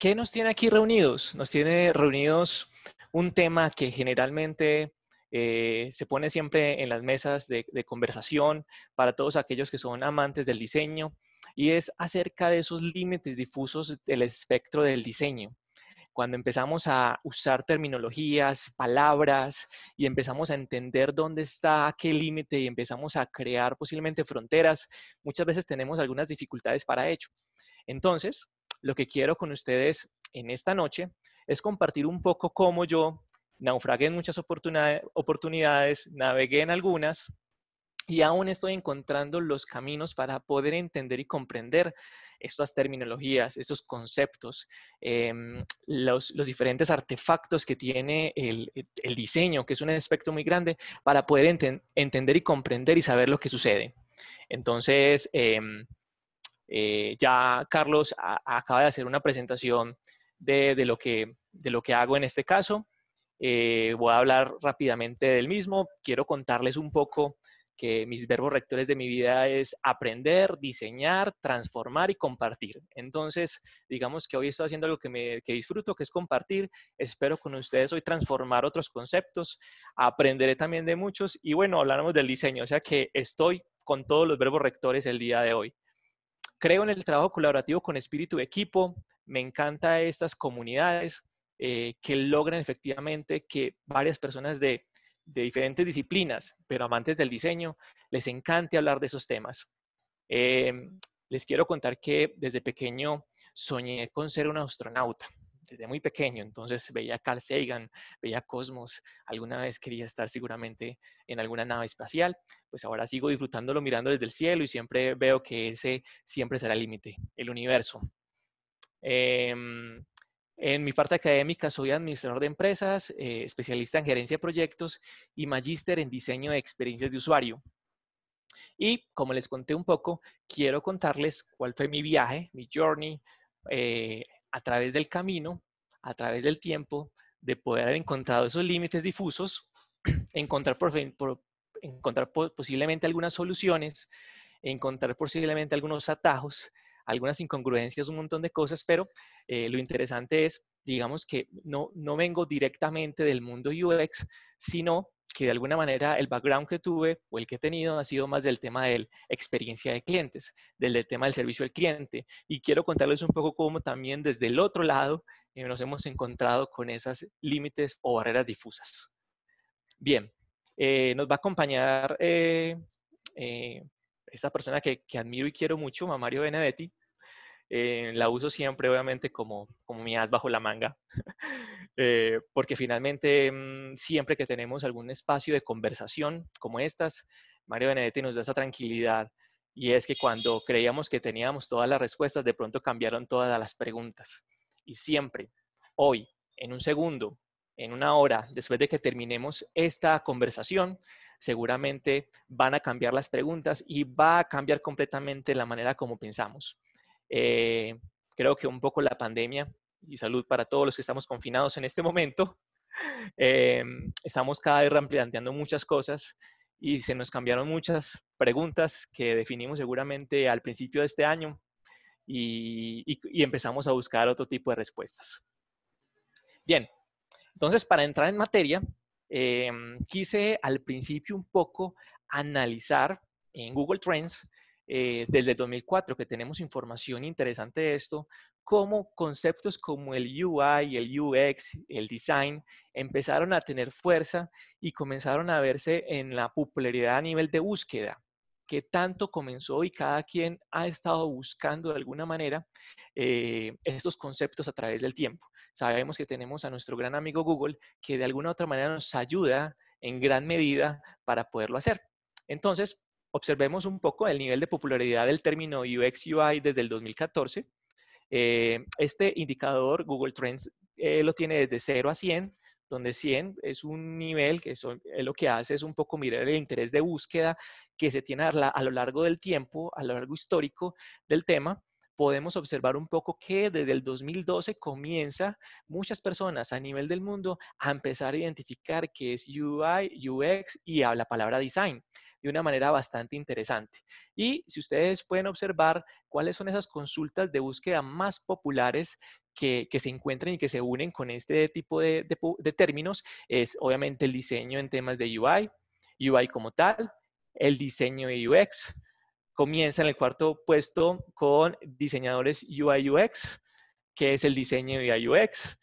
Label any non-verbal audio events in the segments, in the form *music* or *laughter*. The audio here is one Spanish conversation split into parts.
¿Qué nos tiene aquí reunidos? Nos tiene reunidos un tema que generalmente eh, se pone siempre en las mesas de, conversación para todos aquellos que son amantes del diseño y es acerca de esos límites difusos del espectro del diseño. Cuando empezamos a usar terminologías, palabras y empezamos a entender dónde está qué límite y empezamos a crear posiblemente fronteras, muchas veces tenemos algunas dificultades para ello. Entonces, lo que quiero con ustedes en esta noche es compartir un poco cómo yo naufragué en muchas oportunidades, navegué en algunas y aún estoy encontrando los caminos para poder entender y comprender estas terminologías, estos conceptos, em, los, diferentes artefactos que tiene el, diseño, que es un aspecto muy grande, para poder entender y comprender y saber lo que sucede. Entonces, em, eh, ya Carlos acaba de hacer una presentación de, lo que, de lo que hago en este caso. Eh, voy a hablar rápidamente del mismo. Quiero contarles un poco que mis verbos rectores de mi vida es aprender, diseñar, transformar y compartir. Entonces, digamos que hoy estoy haciendo algo que, me, que disfruto, que es compartir. Espero con ustedes hoy transformar otros conceptos. Aprenderé también de muchos y bueno, hablaremos del diseño. O sea que estoy con todos los verbos rectores el día de hoy. Creo en el trabajo colaborativo con espíritu de equipo. Me encanta estas comunidades eh, que logran efectivamente que varias personas de, diferentes disciplinas, pero amantes del diseño, les encante hablar de esos temas. Em, les quiero contar que desde pequeño soñé con ser un astronauta desde muy pequeño, entonces veía Carl Sagan, veía Cosmos, alguna vez quería estar seguramente en alguna nave espacial, pues ahora sigo disfrutándolo mirando desde el cielo y siempre veo que ese siempre será el límite, el universo. Em, en mi parte académica soy administrador de empresas, eh, especialista en gerencia de proyectos y magíster en diseño de experiencias de usuario. Y como les conté un poco, quiero contarles cuál fue mi viaje, mi journey eh, a través del camino, a través del tiempo, de poder haber encontrado esos límites difusos, *clears throat* encontrar, encontrar posiblemente algunas soluciones, encontrar posiblemente algunos atajos algunas incongruencias, un montón de cosas, pero eh, lo interesante es, digamos que no, no vengo directamente del mundo UX, sino que de alguna manera el background que tuve o el que he tenido ha sido más del tema de experiencia de clientes, del, tema del servicio al cliente. Y quiero contarles un poco cómo también desde el otro lado eh, nos hemos encontrado con esas límites o barreras difusas. Bien, eh, nos va a acompañar esta persona que, que, admiro y quiero mucho, Mamario Benedetti. Eh, la uso siempre, obviamente, como, como mi as bajo la manga, *laughs* eh, porque finalmente mm, siempre que tenemos algún espacio de conversación como estas, Mario Benedetti nos da esa tranquilidad y es que cuando creíamos que teníamos todas las respuestas, de pronto cambiaron todas las preguntas. Y siempre, hoy, en un segundo, en una hora, después de que terminemos esta conversación, seguramente van a cambiar las preguntas y va a cambiar completamente la manera como pensamos. Eh, creo que un poco la pandemia y salud para todos los que estamos confinados en este momento. *laughs* Em, estamos cada vez planteando muchas cosas y se nos cambiaron muchas preguntas que definimos seguramente al principio de este año y, empezamos a buscar otro tipo de respuestas. Bien, entonces para entrar en materia, em, quise al principio un poco analizar en Google Trends eh, desde 2004 que tenemos información interesante de esto, cómo conceptos como el UI, el UX, el design empezaron a tener fuerza y comenzaron a verse en la popularidad a nivel de búsqueda que tanto comenzó y cada quien ha estado buscando de alguna manera eh, estos conceptos a través del tiempo. Sabemos que tenemos a nuestro gran amigo Google que de alguna u otra manera nos ayuda en gran medida para poderlo hacer. Entonces, observemos un poco el nivel de popularidad del término UX UI desde el 2014. Eh, este indicador Google Trends eh, lo tiene desde 0 a 100, donde 100 es un nivel que lo que hace es un poco mirar el interés de búsqueda que se tiene a, a lo largo del tiempo, a lo largo histórico del tema podemos observar un poco que desde el 2012 comienza muchas personas a nivel del mundo a empezar a identificar qué es UI, UX y la palabra design de una manera bastante interesante. Y si ustedes pueden observar cuáles son esas consultas de búsqueda más populares que, se encuentren y que se unen con este tipo de, de, términos es obviamente el diseño en temas de UI, UI como tal, el diseño de UX. Comienza en el cuarto puesto con diseñadores UI UX, que es el diseño de UI UX.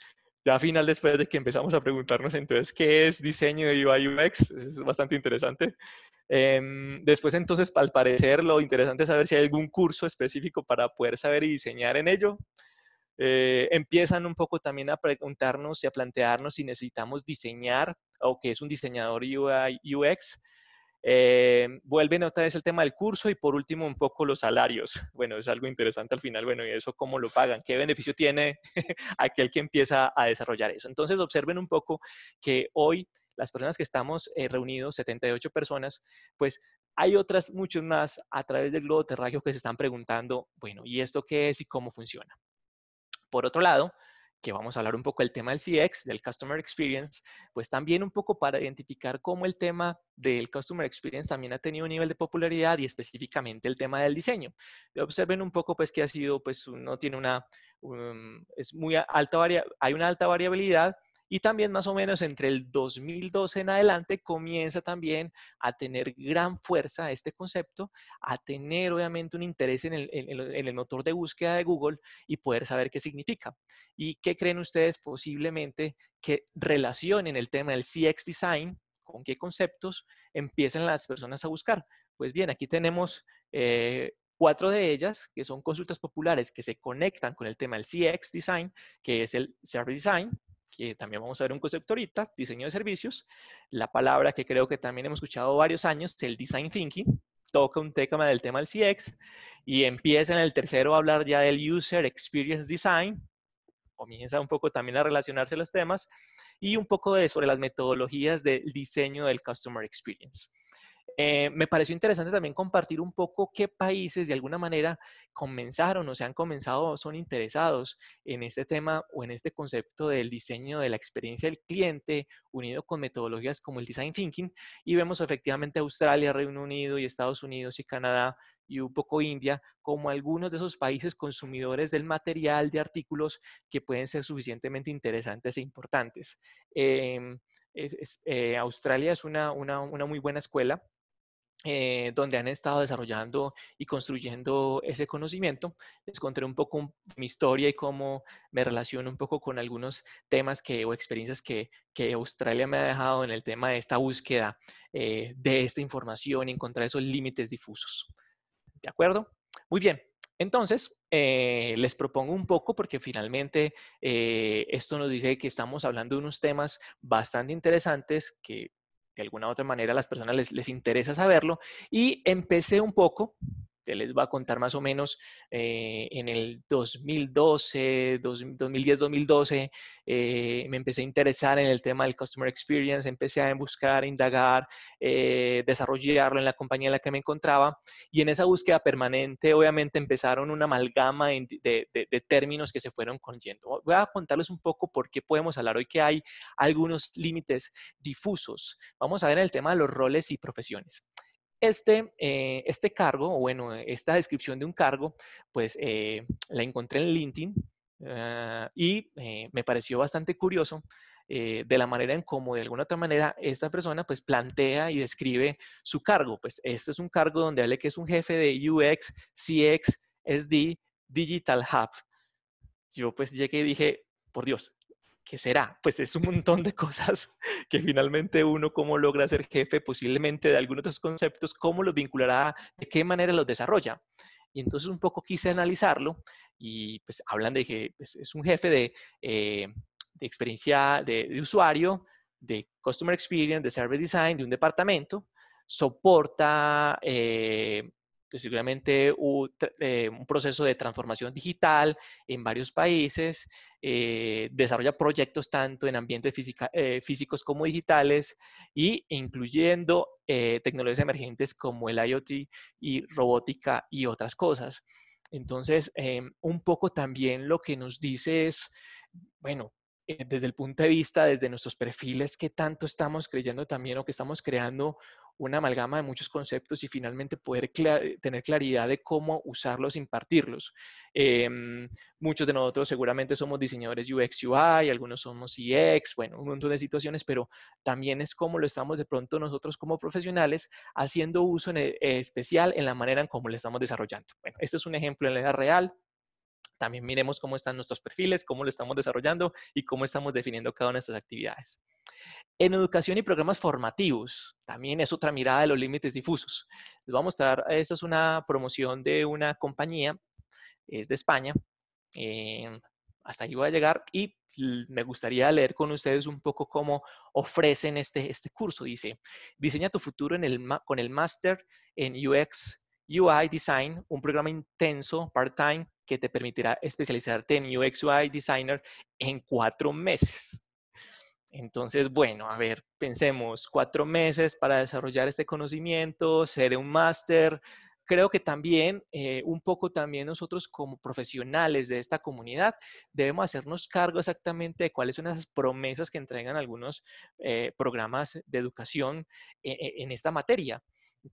Ya final, después de que empezamos a preguntarnos entonces qué es diseño de UI UX, es bastante interesante. Em, después, entonces, al parecer, lo interesante es saber si hay algún curso específico para poder saber y diseñar en ello. Eh, empiezan un poco también a preguntarnos y a plantearnos si necesitamos diseñar o qué es un diseñador UI UX. Eh, vuelven otra vez el tema del curso y por último un poco los salarios. *laughs* Bueno, es algo interesante al final, bueno, y eso cómo lo pagan, qué beneficio tiene *laughs* aquel que empieza a desarrollar eso. Entonces observen un poco que hoy las personas que estamos eh, reunidos, 78 personas, pues hay otras muchas más a través del globo terráqueo que se están preguntando, bueno, ¿y esto qué es y cómo funciona? Por otro lado, que vamos a hablar un poco del tema del CX, del Customer Experience, pues también un poco para identificar cómo el tema del Customer Experience también ha tenido un nivel de popularidad y específicamente el tema del diseño. Eh, observen un poco pues que ha sido, pues no tiene una, um, es muy alta, hay una alta variabilidad y también más o menos entre el 2012 en adelante comienza también a tener gran fuerza este concepto, a tener obviamente un interés en el, motor de búsqueda de Google y poder saber qué significa. ¿Y qué creen ustedes posiblemente que relacionen el tema del CX Design con qué conceptos empiezan las personas a buscar. Pues bien, aquí tenemos eh, cuatro de ellas, que son consultas populares que se conectan con el tema del CX Design, que es el Service Design, que también vamos a ver un concepto ahorita, diseño de servicios. La palabra que creo que también hemos escuchado varios años, el design thinking, toca un tema del tema del CX y empieza en el tercero a hablar ya del user experience design. Comienza un poco también a relacionarse los temas y un poco de sobre las metodologías del diseño del customer experience. Eh, me pareció interesante también compartir un poco qué países de alguna manera comenzaron o se han comenzado o son interesados en este tema o en este concepto del diseño de la experiencia del cliente unido con metodologías como el design thinking y vemos efectivamente Australia, Reino Unido y Estados Unidos y Canadá y un poco India como algunos de esos países consumidores del material de artículos que pueden ser suficientemente interesantes e importantes. Em, eh, Australia es una muy buena escuela eh, donde han estado desarrollando y construyendo ese conocimiento. Les contaré un poco mi historia y cómo me relaciono un poco con algunos temas que, o experiencias que, que Australia me ha dejado en el tema de esta búsqueda eh, de esta información y encontrar esos límites difusos. ¿De acuerdo? Muy bien. Entonces, eh, les propongo un poco porque finalmente esto nos dice que estamos hablando de unos temas bastante interesantes que de alguna otra manera a las personas les, les interesa saberlo. Y empecé un poco les va a contar más o menos eh, en el 2012, 2010-2012, eh, me empecé a interesar en el tema del Customer Experience, empecé a buscar, indagar, eh, desarrollarlo en la compañía en la que me encontraba y en esa búsqueda permanente obviamente empezaron una amalgama de, términos que se fueron conyendo. Voy a contarles un poco por qué podemos hablar hoy que hay algunos límites difusos. Vamos a ver el tema de los roles y profesiones. Este, eh, este cargo, o bueno, esta descripción de un cargo, pues eh, la encontré en LinkedIn ah, y eh, me pareció bastante curioso de la manera en cómo de alguna otra manera esta persona pues plantea y describe su cargo. Pues este es un cargo donde hable que es un jefe de UX, CX, SD, Digital Hub. Yo pues llegué y dije, por Dios, ¿qué será? Pues es un montón de cosas *laughs* que finalmente uno, cómo logra ser jefe posiblemente de algunos otros conceptos, cómo los vinculará, de qué manera los desarrolla. Y entonces un poco quise analizarlo y pues hablan de que pues, es un jefe de, eh, experiencia de, usuario, de Customer Experience, de Service Design, de un departamento, soporta eh, seguramente eh, un, proceso de transformación digital en varios países, eh, desarrolla proyectos tanto en ambientes eh, físicos como digitales y incluyendo tecnologías emergentes como el IoT y robótica y otras cosas. Entonces, em, un poco también lo que nos dice es, bueno, desde el punto de vista, desde nuestros perfiles, qué tanto estamos creyendo también o que estamos creando una amalgama de muchos conceptos y finalmente poder eh, tener claridad de cómo usarlos, impartirlos. Em, muchos de nosotros seguramente somos diseñadores UX, UI, algunos somos CX, bueno, un montón de situaciones, pero también es como lo estamos de pronto nosotros como profesionales haciendo uso en e-, especial en la manera en cómo lo estamos desarrollando. Bueno, este es un ejemplo en la edad real, también miremos cómo están nuestros perfiles, cómo lo estamos desarrollando y cómo estamos definiendo cada una de estas actividades. En educación y programas formativos, también es otra mirada de los límites difusos. Les voy a mostrar, esta es una promoción de una compañía, es de España. Em, hasta ahí voy a llegar y me gustaría leer con ustedes un poco cómo ofrecen este, este curso. Dice, diseña tu futuro con el máster en UX UI Design, un programa intenso, part-time, que te permitirá especializarte en UX UI Designer en cuatro meses. Entonces, bueno, a ver, pensemos, cuatro meses para desarrollar este conocimiento, ser un máster. Creo que también, eh, un poco también nosotros como profesionales de esta comunidad, debemos hacernos cargo exactamente de cuáles son esas promesas que entregan algunos eh, programas de educación eh, en, esta materia.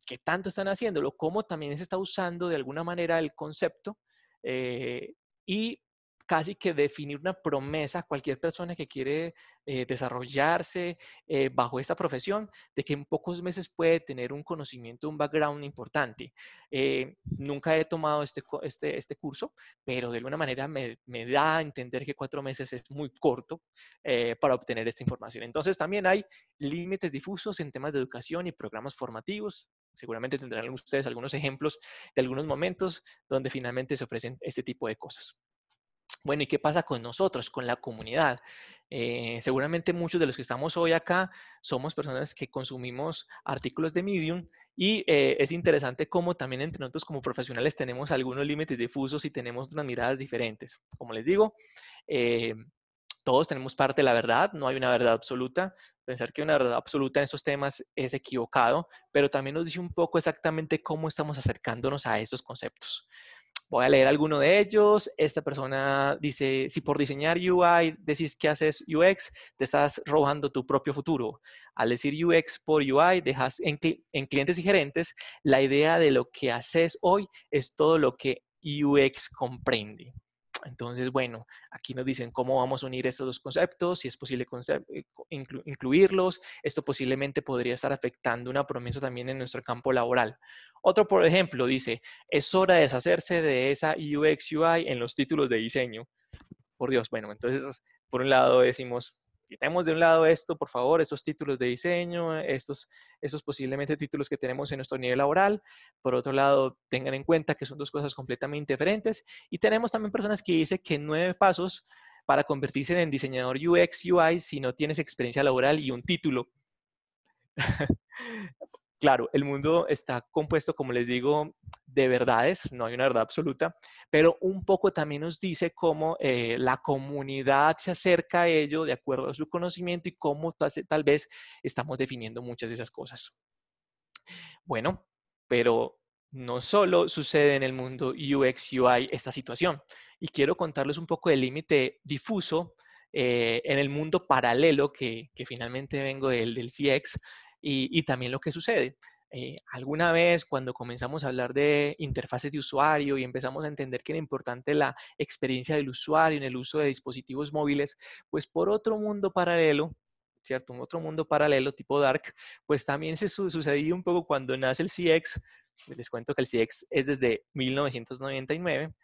¿Qué tanto están haciéndolo? ¿Cómo también se está usando de alguna manera el concepto? y casi que definir una promesa a cualquier persona que quiere eh, desarrollarse eh, bajo esta profesión, de que en pocos meses puede tener un conocimiento, un background importante. Eh, nunca he tomado este, este, este, curso, pero de alguna manera me, me, da a entender que cuatro meses es muy corto para obtener esta información. Entonces también hay límites difusos en temas de educación y programas formativos, seguramente tendrán ustedes algunos ejemplos de algunos momentos donde finalmente se ofrecen este tipo de cosas. Bueno, ¿y qué pasa con nosotros, con la comunidad? Eh, seguramente muchos de los que estamos hoy acá somos personas que consumimos artículos de Medium y eh, es interesante cómo también entre nosotros como profesionales tenemos algunos límites difusos y tenemos unas miradas diferentes. Como les digo, eh, todos tenemos parte de la verdad, no hay una verdad absoluta. Pensar que una verdad absoluta en estos temas es equivocado, pero también nos dice un poco exactamente cómo estamos acercándonos a esos conceptos voy a leer alguno de ellos. Esta persona dice, si por diseñar UI decís que haces UX, te estás robando tu propio futuro. Al decir UX por UI, dejas en, clientes y gerentes la idea de lo que haces hoy es todo lo que UX comprende. Entonces, bueno, aquí nos dicen cómo vamos a unir estos dos conceptos, si es posible eh, incluirlos. Esto posiblemente podría estar afectando una promesa también en nuestro campo laboral. Otro, por ejemplo, dice, es hora de deshacerse de esa UX UI en los títulos de diseño. Por Dios, bueno, entonces, por un lado decimos, quitemos de un lado esto, por favor, esos títulos de diseño, estos, esos posiblemente títulos que tenemos en nuestro nivel laboral. Por otro lado, tengan en cuenta que son dos cosas completamente diferentes. Y tenemos también personas que dicen que nueve pasos para convertirse en diseñador UX, UI, si no tienes experiencia laboral y un título. *laughs* claro, el mundo está compuesto, como les digo, de verdades, no hay una verdad absoluta, pero un poco también nos dice cómo eh, la comunidad se acerca a ello de acuerdo a su conocimiento y cómo tal vez estamos definiendo muchas de esas cosas. Bueno, pero no solo sucede en el mundo UX, UI esta situación, y quiero contarles un poco del límite difuso eh, en el mundo paralelo que, finalmente vengo del, del CX y, también lo que sucede. Eh, alguna vez cuando comenzamos a hablar de interfaces de usuario y empezamos a entender que era importante la experiencia del usuario en el uso de dispositivos móviles, pues por otro mundo paralelo, ¿cierto? Un otro mundo paralelo tipo dark, pues también se sucedió un poco cuando nace el CX. Les cuento que el CX es desde 1999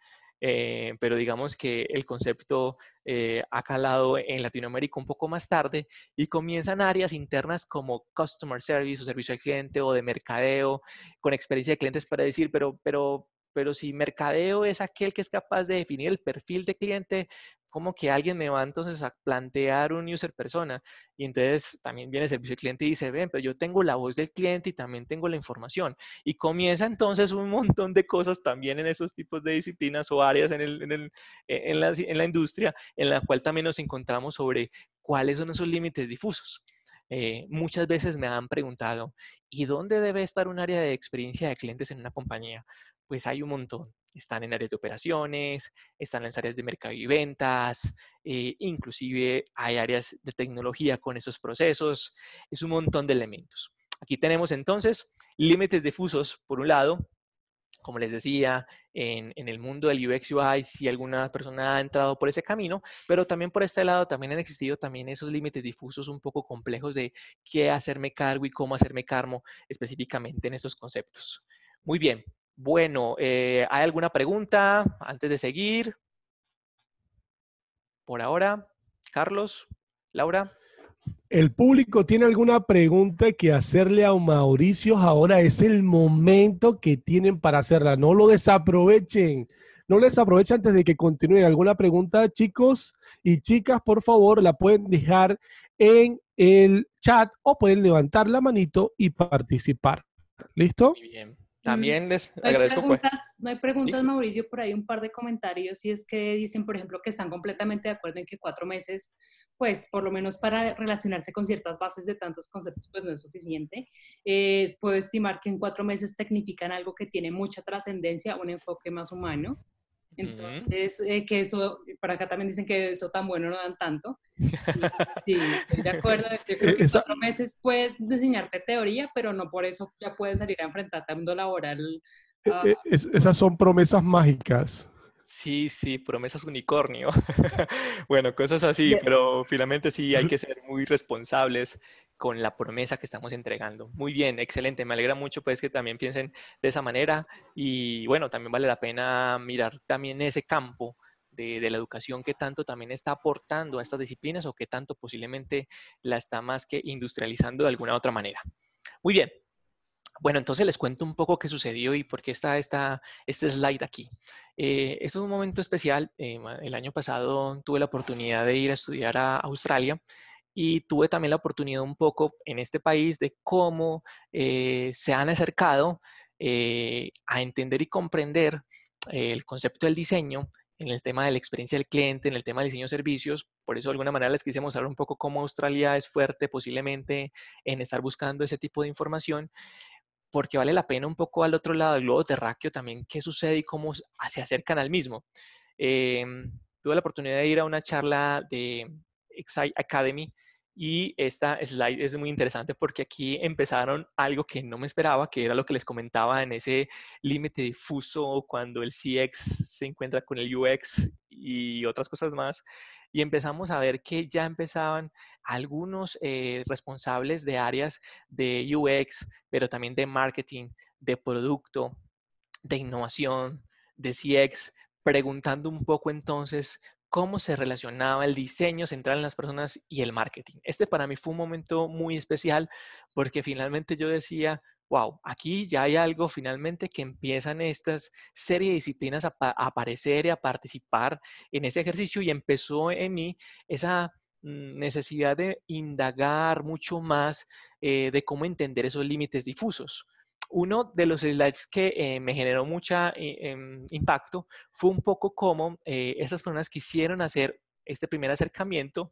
eh, pero digamos que el concepto eh, ha calado en Latinoamérica un poco más tarde y comienzan áreas internas como customer service o servicio al cliente o de mercadeo con experiencia de clientes para decir, pero, pero, pero si mercadeo es aquel que es capaz de definir el perfil de cliente, como que alguien me va entonces a plantear un user persona? Y entonces también viene el servicio cliente y dice, ven, pero yo tengo la voz del cliente y también tengo la información. Y comienza entonces un montón de cosas también en esos tipos de disciplinas o áreas en, e-, en, la, industria en la cual también nos encontramos sobre cuáles son esos límites difusos. Eh, muchas veces me han preguntado, ¿y dónde debe estar un área de experiencia de clientes en una compañía? Pues hay un montón están en áreas de operaciones, están en áreas de mercado y ventas, eh, inclusive hay áreas de tecnología con esos procesos, es un montón de elementos. Aquí tenemos entonces límites difusos, por un lado, como les decía, en, el mundo del UX UI, si alguna persona ha entrado por ese camino, pero también por este lado también han existido también esos límites difusos un poco complejos de qué hacerme cargo y cómo hacerme cargo específicamente en esos conceptos. Muy bien, bueno, eh, ¿hay alguna pregunta antes de seguir? Por ahora, Carlos, Laura. ¿El público tiene alguna pregunta que hacerle a Mauricio? Ahora es el momento que tienen para hacerla. No lo desaprovechen. No les aprovechen antes de que continúen. ¿Alguna pregunta, chicos y chicas? Por favor, la pueden dejar en el chat o pueden levantar la manito y participar. ¿Listo? Muy bien. También les agradezco. No hay pues. preguntas, Mauricio, por ahí un par de comentarios Si es que dicen, por ejemplo, que están completamente de acuerdo en que cuatro meses, pues por lo menos para relacionarse con ciertas bases de tantos conceptos, pues no es suficiente. Eh, puedo estimar que en cuatro meses tecnifican algo que tiene mucha trascendencia, un enfoque más humano. Entonces, eh, que eso, para acá también dicen que eso tan bueno no dan tanto. *laughs* Sí, de acuerdo. Yo creo eh, que meses puedes enseñarte teoría, pero no por eso ya puedes salir a enfrentarte a un mundo laboral. Eh, ah. esas son promesas mágicas. Sí, sí, promesas unicornio. *laughs* bueno, cosas así, pero finalmente sí hay que ser muy responsables con la promesa que estamos entregando. Muy bien, excelente. Me alegra mucho pues que también piensen de esa manera y bueno, también vale la pena mirar también ese campo de, de, la educación que tanto también está aportando a estas disciplinas o que tanto posiblemente la está más que industrializando de alguna otra manera. Muy bien, bueno, entonces les cuento un poco qué sucedió y por qué está esta, este slide aquí. Eh, esto es un momento especial. Eh, el año pasado tuve la oportunidad de ir a estudiar a Australia y tuve también la oportunidad un poco en este país de cómo eh, se han acercado a entender y comprender el concepto del diseño en el tema de la experiencia del cliente, en el tema de diseño de servicios. Por eso, de alguna manera, les quise mostrar un poco cómo Australia es fuerte posiblemente en estar buscando ese tipo de información porque vale la pena un poco al otro lado del globo terráqueo también qué sucede y cómo ah, se acercan al mismo. Em, tuve la oportunidad de ir a una charla de Excite Academy y esta slide es muy interesante porque aquí empezaron algo que no me esperaba, que era lo que les comentaba en ese límite difuso cuando el CX se encuentra con el UX y otras cosas más y empezamos a ver que ya empezaban algunos eh, responsables de áreas de UX, pero también de marketing, de producto, de innovación, de CX, preguntando un poco entonces cómo se relacionaba el diseño central en las personas y el marketing. Este para mí fue un momento muy especial porque finalmente yo decía, wow, aquí ya hay algo finalmente que empiezan estas serie de disciplinas a, aparecer y a participar en ese ejercicio y empezó en mí esa mm, necesidad de indagar mucho más eh, de cómo entender esos límites difusos. Uno de los slides que eh, me generó mucho eh, em, impacto fue un poco cómo eh, esas personas quisieron hacer este primer acercamiento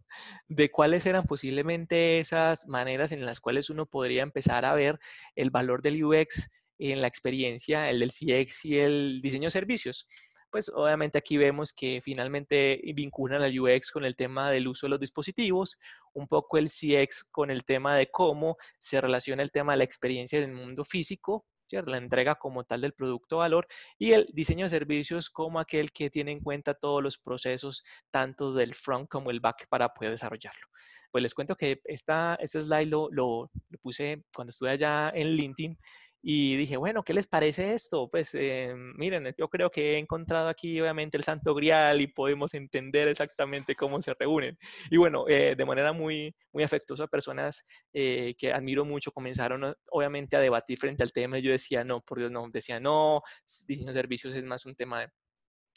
de cuáles eran posiblemente esas maneras en las cuales uno podría empezar a ver el valor del UX en la experiencia, el del CX y el diseño de servicios pues obviamente aquí vemos que finalmente vincula la UX con el tema del uso de los dispositivos, un poco el CX con el tema de cómo se relaciona el tema de la experiencia en el mundo físico, la entrega como tal del producto valor y el diseño de servicios como aquel que tiene en cuenta todos los procesos, tanto del front como el back, para poder desarrollarlo. Pues les cuento que esta, este slide lo, lo, lo puse cuando estuve allá en LinkedIn y dije, bueno, ¿qué les parece esto? Pues eh, miren, yo creo que he encontrado aquí obviamente el Santo Grial y podemos entender exactamente cómo se reúnen. Y bueno, eh, de manera muy, muy afectuosa, personas eh, que admiro mucho comenzaron obviamente a debatir frente al tema. Y yo decía, no, por Dios, no, decía, no, diseño de servicios es más un tema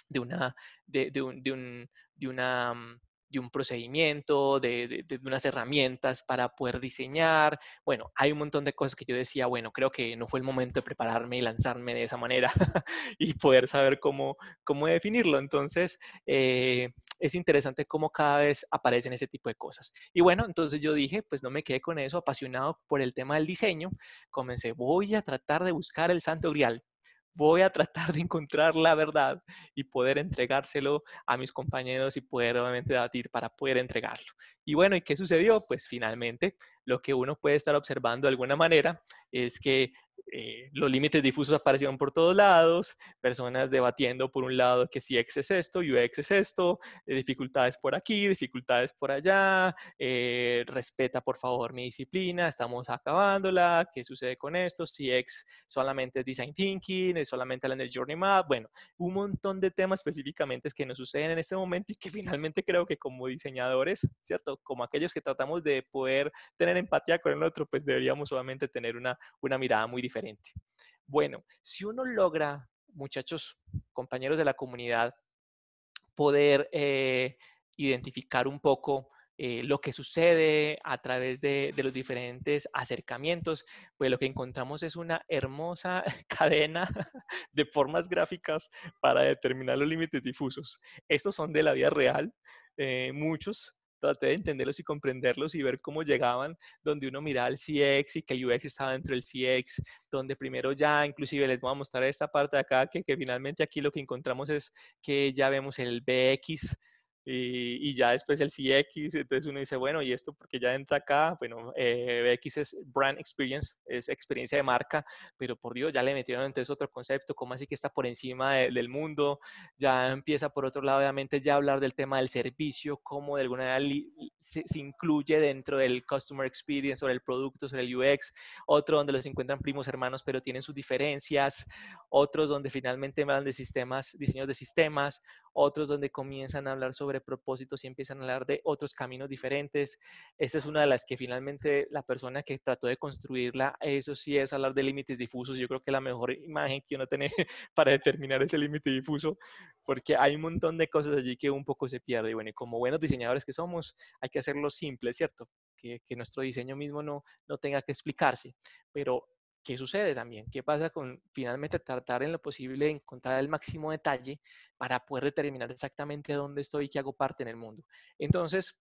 de, una, de, de, un, de una mm, de un procedimiento, de, unas herramientas para poder diseñar. Bueno, hay un montón de cosas que yo decía, bueno, creo que no fue el momento de prepararme y lanzarme de esa manera *laughs* y poder saber cómo, cómo definirlo. Entonces, eh, es interesante cómo cada vez aparecen ese tipo de cosas. Y bueno, entonces yo dije, pues no me quedé con eso, apasionado por el tema del diseño, comencé, voy a tratar de buscar el santo grial voy a tratar de encontrar la verdad y poder entregárselo a mis compañeros y poder obviamente debatir para poder entregarlo. Y bueno, ¿y qué sucedió? Pues finalmente lo que uno puede estar observando de alguna manera es que eh, los límites difusos aparecieron por todos lados, personas debatiendo por un lado que si X es esto, UX es esto, eh, dificultades por aquí, dificultades por allá, eh, respeta por favor mi disciplina, estamos acabándola, ¿qué sucede con esto? Si X solamente es design thinking, es solamente la del journey map, bueno, un montón de temas específicamente que nos suceden en este momento y que finalmente creo que como diseñadores, ¿cierto? Como aquellos que tratamos de poder tener empatía con el otro, pues deberíamos solamente tener una, una mirada muy diferente diferente. Bueno, si uno logra, muchachos, compañeros de la comunidad, poder eh, identificar un poco eh, lo que sucede a través de, los diferentes acercamientos, pues lo que encontramos es una hermosa *laughs* cadena de formas gráficas para determinar los límites difusos. Estos son de la vida real, eh, muchos traté de entenderlos y comprenderlos y ver cómo llegaban, donde uno miraba el CX y que el UX estaba dentro del CX, donde primero ya, inclusive les voy a mostrar esta parte de acá, que, que finalmente aquí lo que encontramos es que ya vemos el BX, y, ya después el CX, entonces uno dice, bueno, ¿y esto porque ya entra acá? Bueno, BX eh, es Brand Experience, es experiencia de marca, pero por Dios, ya le metieron entonces otro concepto, ¿cómo así que está por encima del mundo? Ya empieza por otro lado, obviamente, ya hablar del tema del servicio, cómo de alguna manera se, incluye dentro del Customer Experience, sobre el producto, sobre el UX, otro donde los encuentran primos hermanos, pero tienen sus diferencias, otros donde finalmente hablan de sistemas, diseños de sistemas, otros donde comienzan a hablar sobre propósitos y empiezan a hablar de otros caminos diferentes. Esta es una de las que finalmente la persona que trató de construirla, eso sí es hablar de límites difusos. Yo creo que la mejor imagen que uno tiene *laughs* para determinar ese límite difuso, porque hay un montón de cosas allí que un poco se pierde. Y bueno, como buenos diseñadores que somos, hay que hacerlo simple, ¿cierto? Que, que nuestro diseño mismo no, no tenga que explicarse, pero ¿qué sucede también? ¿Qué pasa con finalmente tratar en lo posible de encontrar el máximo detalle para poder determinar exactamente dónde estoy y qué hago parte en el mundo? Entonces,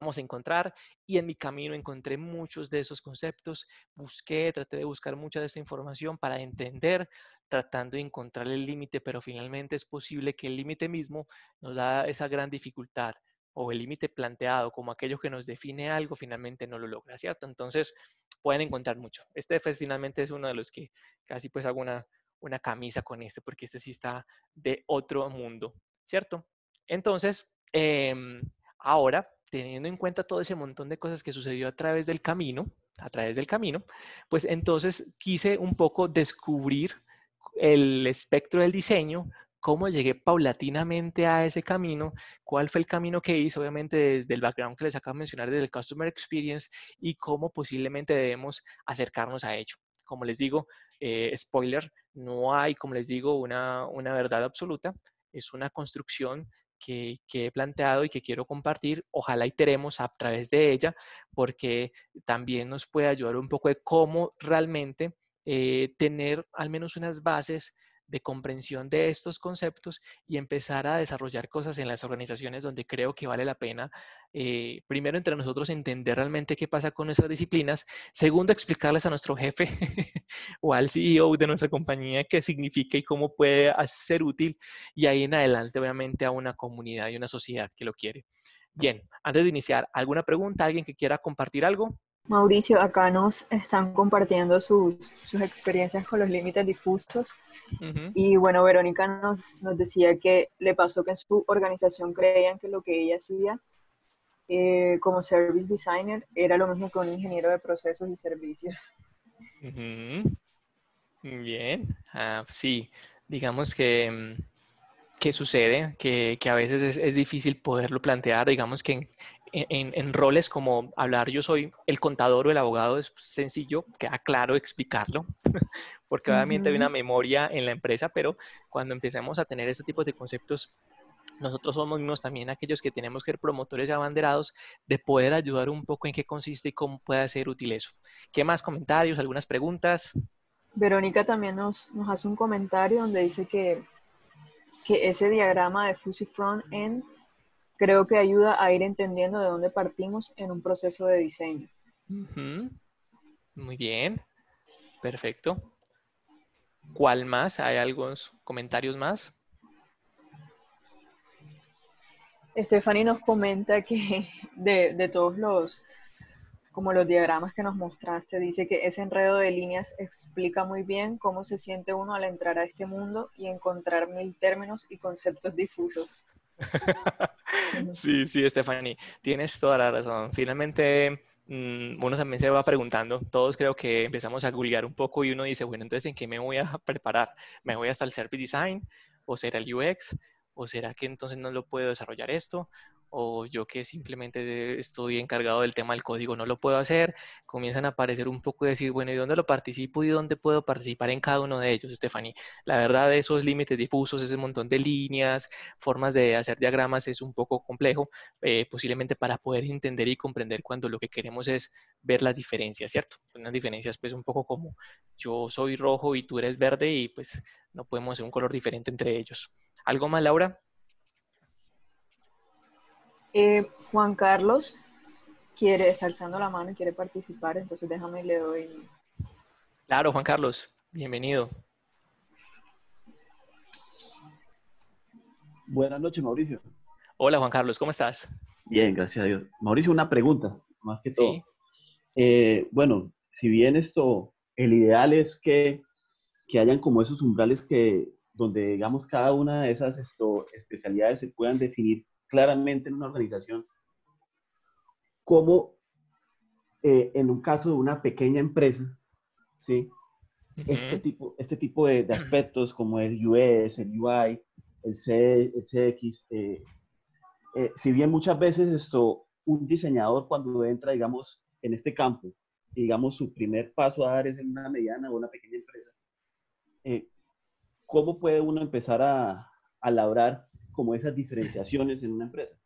vamos a encontrar y en mi camino encontré muchos de esos conceptos, busqué, traté de buscar mucha de esa información para entender, tratando de encontrar el límite, pero finalmente es posible que el límite mismo nos da esa gran dificultad o el límite planteado como aquello que nos define algo, finalmente no lo logra, ¿cierto? Entonces, pueden encontrar mucho. Este finalmente es uno de los que casi pues hago una, camisa con este, porque este sí está de otro mundo, ¿cierto? Entonces, em, ahora, teniendo en cuenta todo ese montón de cosas que sucedió a través del camino, a través del camino, pues entonces quise un poco descubrir el espectro del diseño cómo llegué paulatinamente a ese camino, cuál fue el camino que hice, obviamente desde el background que les acabo de mencionar, desde el Customer Experience y cómo posiblemente debemos acercarnos a ello. Como les digo, eh, spoiler, no hay, como les digo, una, una verdad absoluta, es una construcción que, que, he planteado y que quiero compartir. Ojalá y tenemos a través de ella porque también nos puede ayudar un poco de cómo realmente eh, tener al menos unas bases de comprensión de estos conceptos y empezar a desarrollar cosas en las organizaciones donde creo que vale la pena, eh, primero entre nosotros entender realmente qué pasa con nuestras disciplinas, segundo explicarles a nuestro jefe *laughs* o al CEO de nuestra compañía qué significa y cómo puede ser útil y ahí en adelante obviamente a una comunidad y una sociedad que lo quiere. Bien, antes de iniciar, ¿alguna pregunta? ¿Alguien que quiera compartir algo? Mauricio acá nos están compartiendo sus, experiencias con los límites difusos. Y bueno, Verónica nos, decía que le pasó que en su organización creían que lo que ella hacía eh, como service designer era lo mismo que un ingeniero de procesos y servicios. Bien, ah, sí, digamos que, mm, sucede, que, a veces es, es, difícil poderlo plantear, digamos que en, en, roles como hablar yo soy el contador o el abogado es sencillo, queda claro explicarlo, *laughs* porque obviamente hay una memoria en la empresa, pero cuando empecemos a tener ese tipo de conceptos, nosotros somos mismos también aquellos que tenemos que ser promotores y abanderados de poder ayudar un poco en qué consiste y cómo puede ser útil eso. ¿Qué más comentarios, algunas preguntas? Verónica también nos, hace un comentario donde dice que, que ese diagrama de Fuzzy Front End creo que ayuda a ir entendiendo de dónde partimos en un proceso de diseño. Muy bien, perfecto. ¿Cuál más? ¿Hay algunos comentarios más? Stephanie nos comenta que *laughs* de, de todos los, como los diagramas que nos mostraste, dice que ese enredo de líneas explica muy bien cómo se siente uno al entrar a este mundo y encontrar mil términos y conceptos difusos sí, sí, Stephanie, tienes toda la razón. Finalmente, mm, uno también se va preguntando, todos creo que empezamos a googlear un poco y uno dice, bueno, entonces, ¿en qué me voy a *laughs* preparar? ¿Me voy hasta el Service Design? ¿O será el UX? ¿O será que entonces no lo puedo desarrollar esto? o yo que simplemente estoy encargado del tema del código, no lo puedo hacer, comienzan a aparecer un poco y decir, bueno, ¿y dónde lo participo y dónde puedo participar en cada uno de ellos, Stephanie? La verdad, esos límites difusos, ese montón de líneas, formas de hacer diagramas es un poco complejo, eh, posiblemente para poder entender y comprender cuando lo que queremos es ver las diferencias, ¿cierto? Unas diferencias pues un poco como yo soy rojo y tú eres verde y pues no podemos hacer un color diferente entre ellos. ¿Algo más, Laura? Eh, Juan Carlos quiere, está alzando la mano y quiere participar, entonces déjame y le doy. Claro, Juan Carlos, bienvenido. Buenas noches, Mauricio. Hola, Juan Carlos, ¿cómo estás? Bien, gracias a Dios. Mauricio, una pregunta, más que todo. Eh, bueno, si bien esto, el ideal es que, que hayan como esos umbrales que, donde digamos cada una de esas especialidades se puedan definir claramente en una organización como eh, en un caso de una pequeña empresa, ¿sí? este, tipo, este tipo de, aspectos como el US, el UI, el, CX, eh, eh, si bien muchas veces esto, un diseñador cuando entra, digamos, en este campo, digamos, su primer paso a dar es en una mediana o una pequeña empresa, ¿cómo puede uno empezar a, a labrar como esas diferenciaciones en una empresa.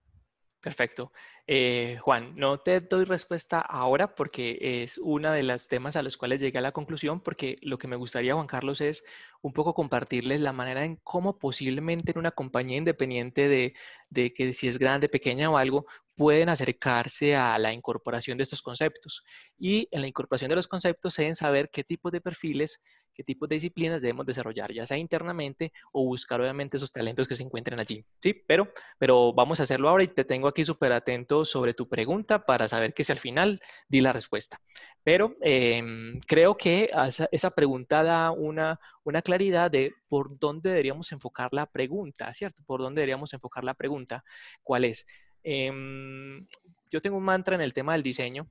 Perfecto. Eh, Juan, no te doy respuesta ahora porque es uno de los temas a los cuales llegué a la conclusión, porque lo que me gustaría, Juan Carlos, es un poco compartirles la manera en cómo posiblemente en una compañía independiente de, de que si es grande, pequeña o algo, pueden acercarse a la incorporación de estos conceptos. Y en la incorporación de los conceptos se deben saber qué tipo de perfiles, qué tipo de disciplinas debemos desarrollar, ya sea internamente o buscar obviamente esos talentos que se encuentren allí. Sí, pero, pero vamos a hacerlo ahora y te tengo aquí súper atento sobre tu pregunta para saber que si al final di la respuesta. Pero em, creo que esa pregunta da una, una claridad de por dónde deberíamos enfocar la pregunta, ¿cierto? Por dónde deberíamos enfocar la pregunta, cuál es. Em, yo tengo un mantra en el tema del diseño,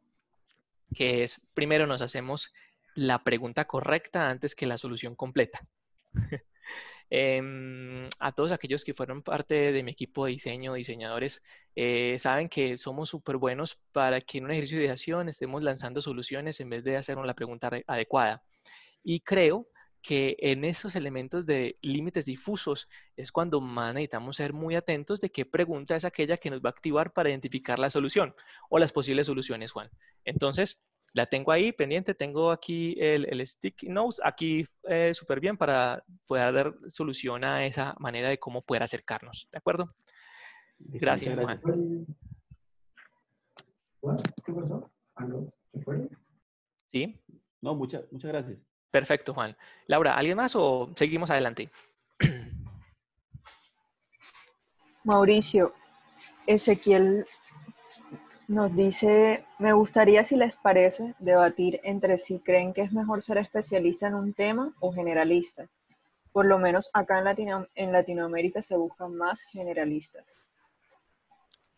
que es, primero nos hacemos la pregunta correcta antes que la solución completa. *laughs* Em, a todos aquellos que fueron parte de mi equipo de diseño, diseñadores, eh, saben que somos súper buenos para que en un ejercicio de ideación estemos lanzando soluciones en vez de hacer la pregunta adecuada. Y creo que en esos elementos de límites difusos es cuando más necesitamos ser muy atentos de qué pregunta es aquella que nos va a activar para identificar la solución o las posibles soluciones, Juan. Entonces, la tengo ahí pendiente, tengo aquí el, stick notes, aquí eh, súper bien para poder dar solución a esa manera de cómo poder acercarnos, ¿de acuerdo? Gracias, Juan. ¿Qué ¿Se fue? Sí. No, muchas, muchas gracias. Perfecto, Juan. Laura, ¿alguien más o seguimos adelante? *clears throat* Mauricio, Ezequiel nos dice, me gustaría, si les parece, debatir entre si creen que es mejor ser especialista en un tema o generalista. Por lo menos acá en, Latinoamérica se buscan más generalistas.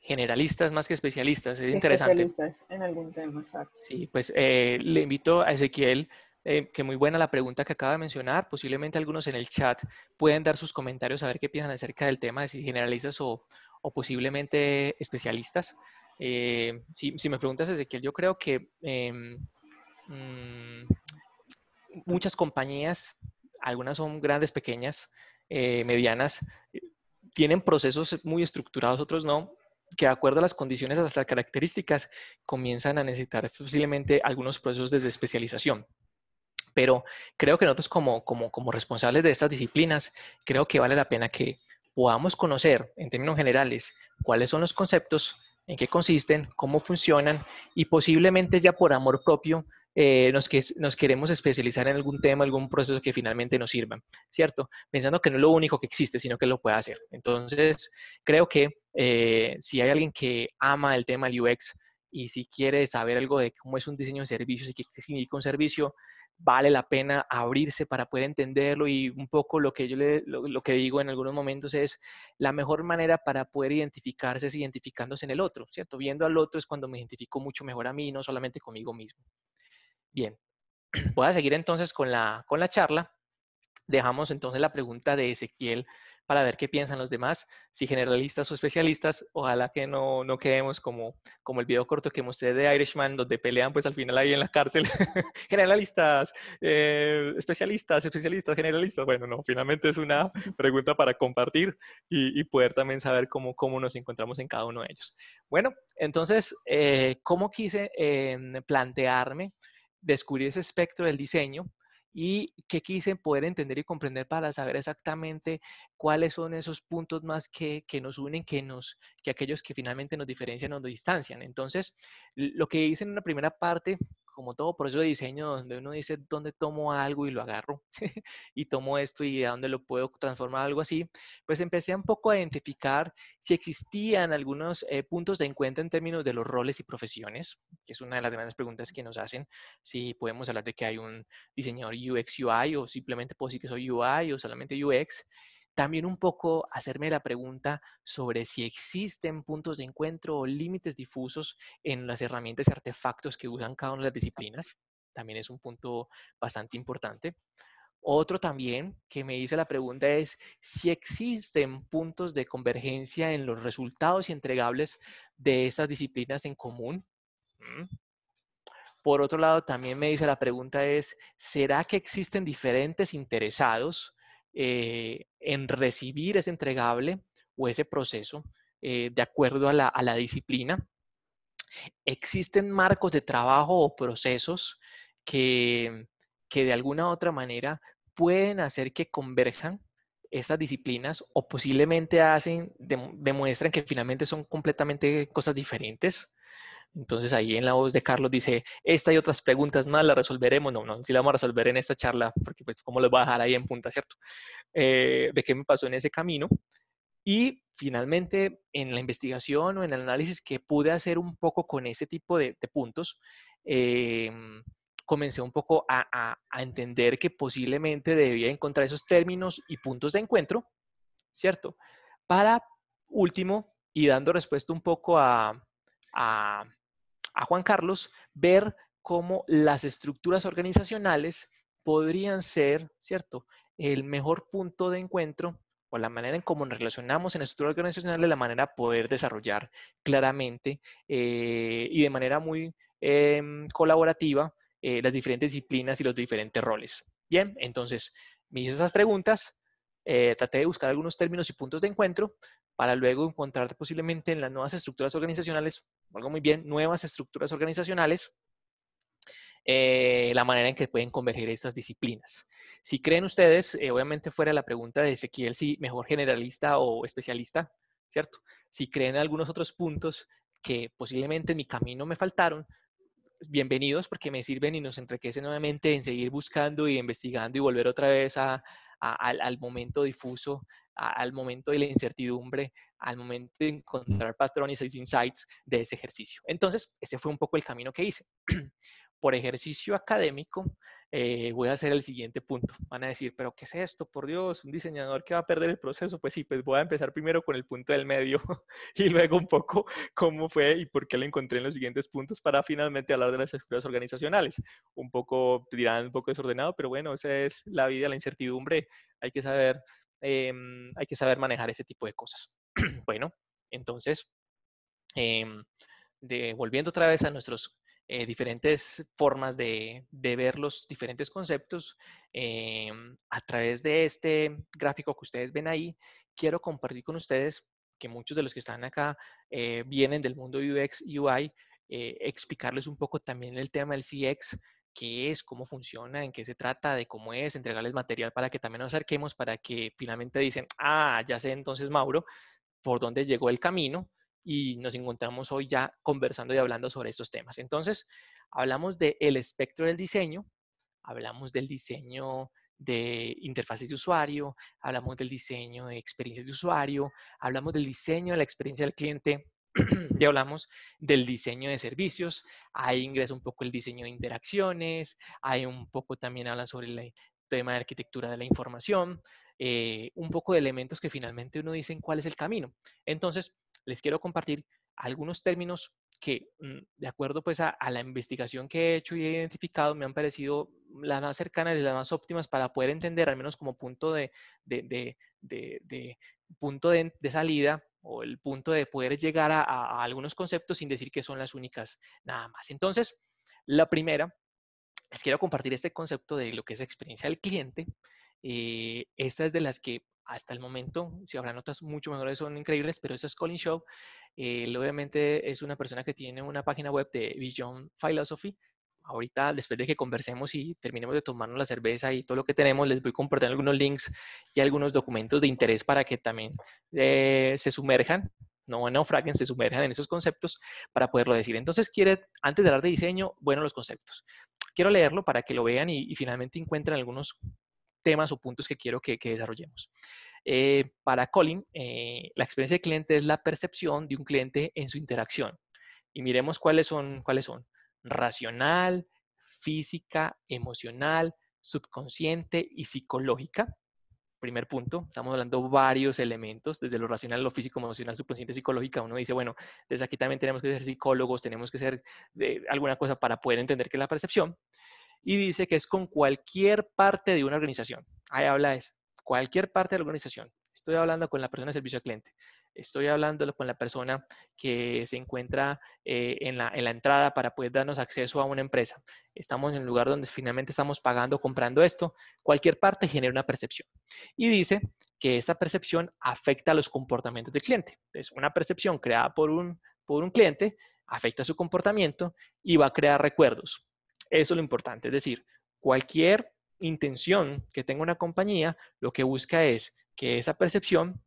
Generalistas más que especialistas, es interesante. Especialistas en algún tema, exacto. Sí, pues eh, le invito a Ezequiel eh, que muy buena la pregunta que acaba de mencionar. Posiblemente algunos en el chat pueden dar sus comentarios a ver qué piensan acerca del tema, si generalistas o, posiblemente especialistas. Eh, si, me preguntas, Ezequiel, yo creo que em, mm, muchas compañías, algunas son grandes, pequeñas, eh, medianas, tienen procesos muy estructurados, otros no, que de acuerdo a las condiciones, hasta las características, comienzan a necesitar posiblemente algunos procesos de especialización pero creo que nosotros como, como, como responsables de estas disciplinas, creo que vale la pena que podamos conocer en términos generales cuáles son los conceptos, en qué consisten, cómo funcionan y posiblemente ya por amor propio eh, nos, que, nos queremos especializar en algún tema, algún proceso que finalmente nos sirva, ¿cierto? Pensando que no es lo único que existe, sino que lo puede hacer. Entonces, creo que eh, si hay alguien que ama el tema del UX, y si quiere saber algo de cómo es un diseño de servicios y qué significa un servicio, vale la pena abrirse para poder entenderlo y un poco lo que yo le, lo, que digo en algunos momentos es la mejor manera para poder identificarse es identificándose en el otro, ¿cierto? Viendo al otro es cuando me identifico mucho mejor a mí, no solamente conmigo mismo. Bien, *clears throat* voy a seguir entonces con la, con la charla Dejamos entonces la pregunta de Ezequiel para ver qué piensan los demás, si generalistas o especialistas. Ojalá que no, no quedemos como, como el video corto que mostré de Irishman, donde pelean pues al final ahí en la cárcel. *laughs* generalistas, eh, especialistas, especialistas, generalistas. Bueno, no, finalmente es una *laughs* pregunta para compartir y, poder también saber cómo, nos encontramos en cada uno de ellos. Bueno, entonces, eh, ¿cómo quise eh, plantearme descubrir ese espectro del diseño? y que quise poder entender y comprender para saber exactamente cuáles son esos puntos más que, nos unen, que, nos, que aquellos que finalmente nos diferencian o nos distancian. Entonces, lo que hice en una primera parte, como todo proceso de diseño, donde uno dice dónde tomo algo y lo agarro, *laughs* y tomo esto y a dónde lo puedo transformar algo así, pues empecé un poco a identificar si existían algunos eh, puntos de encuentro en términos de los roles y profesiones que es una de las grandes preguntas que nos hacen, si podemos hablar de que hay un diseñador UX UI o simplemente puedo decir que soy UI o solamente UX. También un poco hacerme la pregunta sobre si existen puntos de encuentro o límites difusos en las herramientas y artefactos que usan cada una de las disciplinas. También es un punto bastante importante. Otro también que me hice la pregunta es si existen puntos de convergencia en los resultados y entregables de esas disciplinas en común. Por otro lado, también me dice la pregunta es, ¿será que existen diferentes interesados eh, en recibir ese entregable o ese proceso eh, de acuerdo a la, disciplina? ¿Existen marcos de trabajo o procesos que, que de alguna u otra manera pueden hacer que converjan esas disciplinas o posiblemente hacen, demuestran que finalmente son completamente cosas diferentes. Entonces ahí en la voz de Carlos dice, esta y otras preguntas más las resolveremos. No, no, sí la vamos a resolver en esta charla, porque pues cómo los voy a dejar ahí en punta, ¿cierto? Eh, de qué me pasó en ese camino. Y finalmente, en la investigación o en el análisis que pude hacer un poco con este tipo de, puntos, em, comencé un poco a, entender que posiblemente debía encontrar esos términos y puntos de encuentro, ¿cierto? Para último, y dando respuesta un poco a, a Juan Carlos ver cómo las estructuras organizacionales podrían ser, ¿cierto?, el mejor punto de encuentro o la manera en cómo nos relacionamos en estructuras estructura organizacional la manera de poder desarrollar claramente eh, y de manera muy em, colaborativa eh, las diferentes disciplinas y los diferentes roles. Bien, entonces mis esas preguntas, eh, traté de buscar algunos términos y puntos de encuentro, para luego encontrar posiblemente en las nuevas estructuras organizacionales, algo muy bien, nuevas estructuras organizacionales, eh, la manera en que pueden converger estas disciplinas. Si creen ustedes, eh, obviamente fuera la pregunta de Ezequiel, si mejor generalista o especialista, ¿cierto? Si creen algunos otros puntos que posiblemente en mi camino me faltaron, bienvenidos porque me sirven y nos enriquecen nuevamente en seguir buscando y investigando y volver otra vez a, al, momento difuso, al momento de la incertidumbre, al momento de encontrar patrones y insights de ese ejercicio. Entonces, ese fue un poco el camino que hice. *clears throat* por ejercicio académico, eh, voy a hacer el siguiente punto. Van a decir, pero ¿qué es esto? Por Dios, un diseñador que va a perder el proceso. Pues sí, pues voy a empezar primero con el punto del medio *laughs* y luego un poco cómo fue y por qué lo encontré en los siguientes puntos para finalmente hablar de las estructuras organizacionales. Un poco, dirán, un poco desordenado, pero bueno, esa es la vida, la incertidumbre. Hay que saber, em, hay que saber manejar ese tipo de cosas. *clears throat* bueno, entonces, em, de, volviendo otra vez a nuestros eh, diferentes formas de, ver los diferentes conceptos. Eh, a través de este gráfico que ustedes ven ahí, quiero compartir con ustedes que muchos de los que están acá eh, vienen del mundo UX, UI, explicarles un poco también el tema del CX, qué es, cómo funciona, en qué se trata, de cómo es, entregarles material para que también nos acerquemos, para que finalmente dicen, ah, ya sé entonces Mauro, por dónde llegó el camino y nos encontramos hoy ya conversando y hablando sobre estos temas. Entonces, hablamos del espectro del diseño, hablamos del diseño de interfaces de usuario, hablamos del diseño de experiencias de usuario, hablamos del diseño de la experiencia del cliente, *clears throat* ya hablamos del diseño de servicios, ahí ingresa un poco el diseño de interacciones, hay un poco también habla sobre el tema de arquitectura de la información, eh, un poco de elementos que finalmente uno dice cuál es el camino. Entonces, les quiero compartir algunos términos que, mm, de acuerdo pues a, la investigación que he hecho y he identificado, me han parecido las más cercanas y las más óptimas para poder entender, al menos como punto de, punto de, salida o el punto de poder llegar a, a, algunos conceptos sin decir que son las únicas nada más. Entonces, la primera, les quiero compartir este concepto de lo que es experiencia del cliente, y eh, esta es de las que hasta el momento, si habrá notas mucho mejores, son increíbles, pero esa es Colin Shaw. obviamente es una persona que tiene una página web de Vision Philosophy. Ahorita, después de que conversemos y terminemos de tomarnos la cerveza y todo lo que tenemos, les voy a compartir algunos links y algunos documentos de interés para que también eh, se sumerjan no naufraguen, se sumerjan en esos conceptos para poderlo decir. Entonces, quiere, antes de hablar de diseño, bueno, los conceptos. Quiero leerlo para que lo vean y finalmente encuentren algunos temas o puntos que quiero que, desarrollemos. Eh, para Colin, eh, la experiencia del cliente es la percepción de un cliente en su interacción. Y miremos cuáles son, cuáles son. Racional, física, emocional, subconsciente y psicológica. Primer punto, estamos hablando varios elementos, desde lo racional, lo físico, emocional, subconsciente, psicológica. Uno dice, bueno, desde aquí también tenemos que ser psicólogos, tenemos que ser de eh, alguna cosa para poder entender qué es la percepción y dice que es con cualquier parte de una organización. Ahí habla es cualquier parte de la organización. Estoy hablando con la persona de servicio al cliente. Estoy hablando con la persona que se encuentra eh, en, la, entrada para poder darnos acceso a una empresa. Estamos en el lugar donde finalmente estamos pagando, comprando esto. Cualquier parte genera una percepción. Y dice que esta percepción afecta los comportamientos del cliente. es una percepción creada por un, por un cliente afecta su comportamiento y va a crear recuerdos. Eso es lo importante, es decir, cualquier intención que tenga una compañía, lo que busca es que esa percepción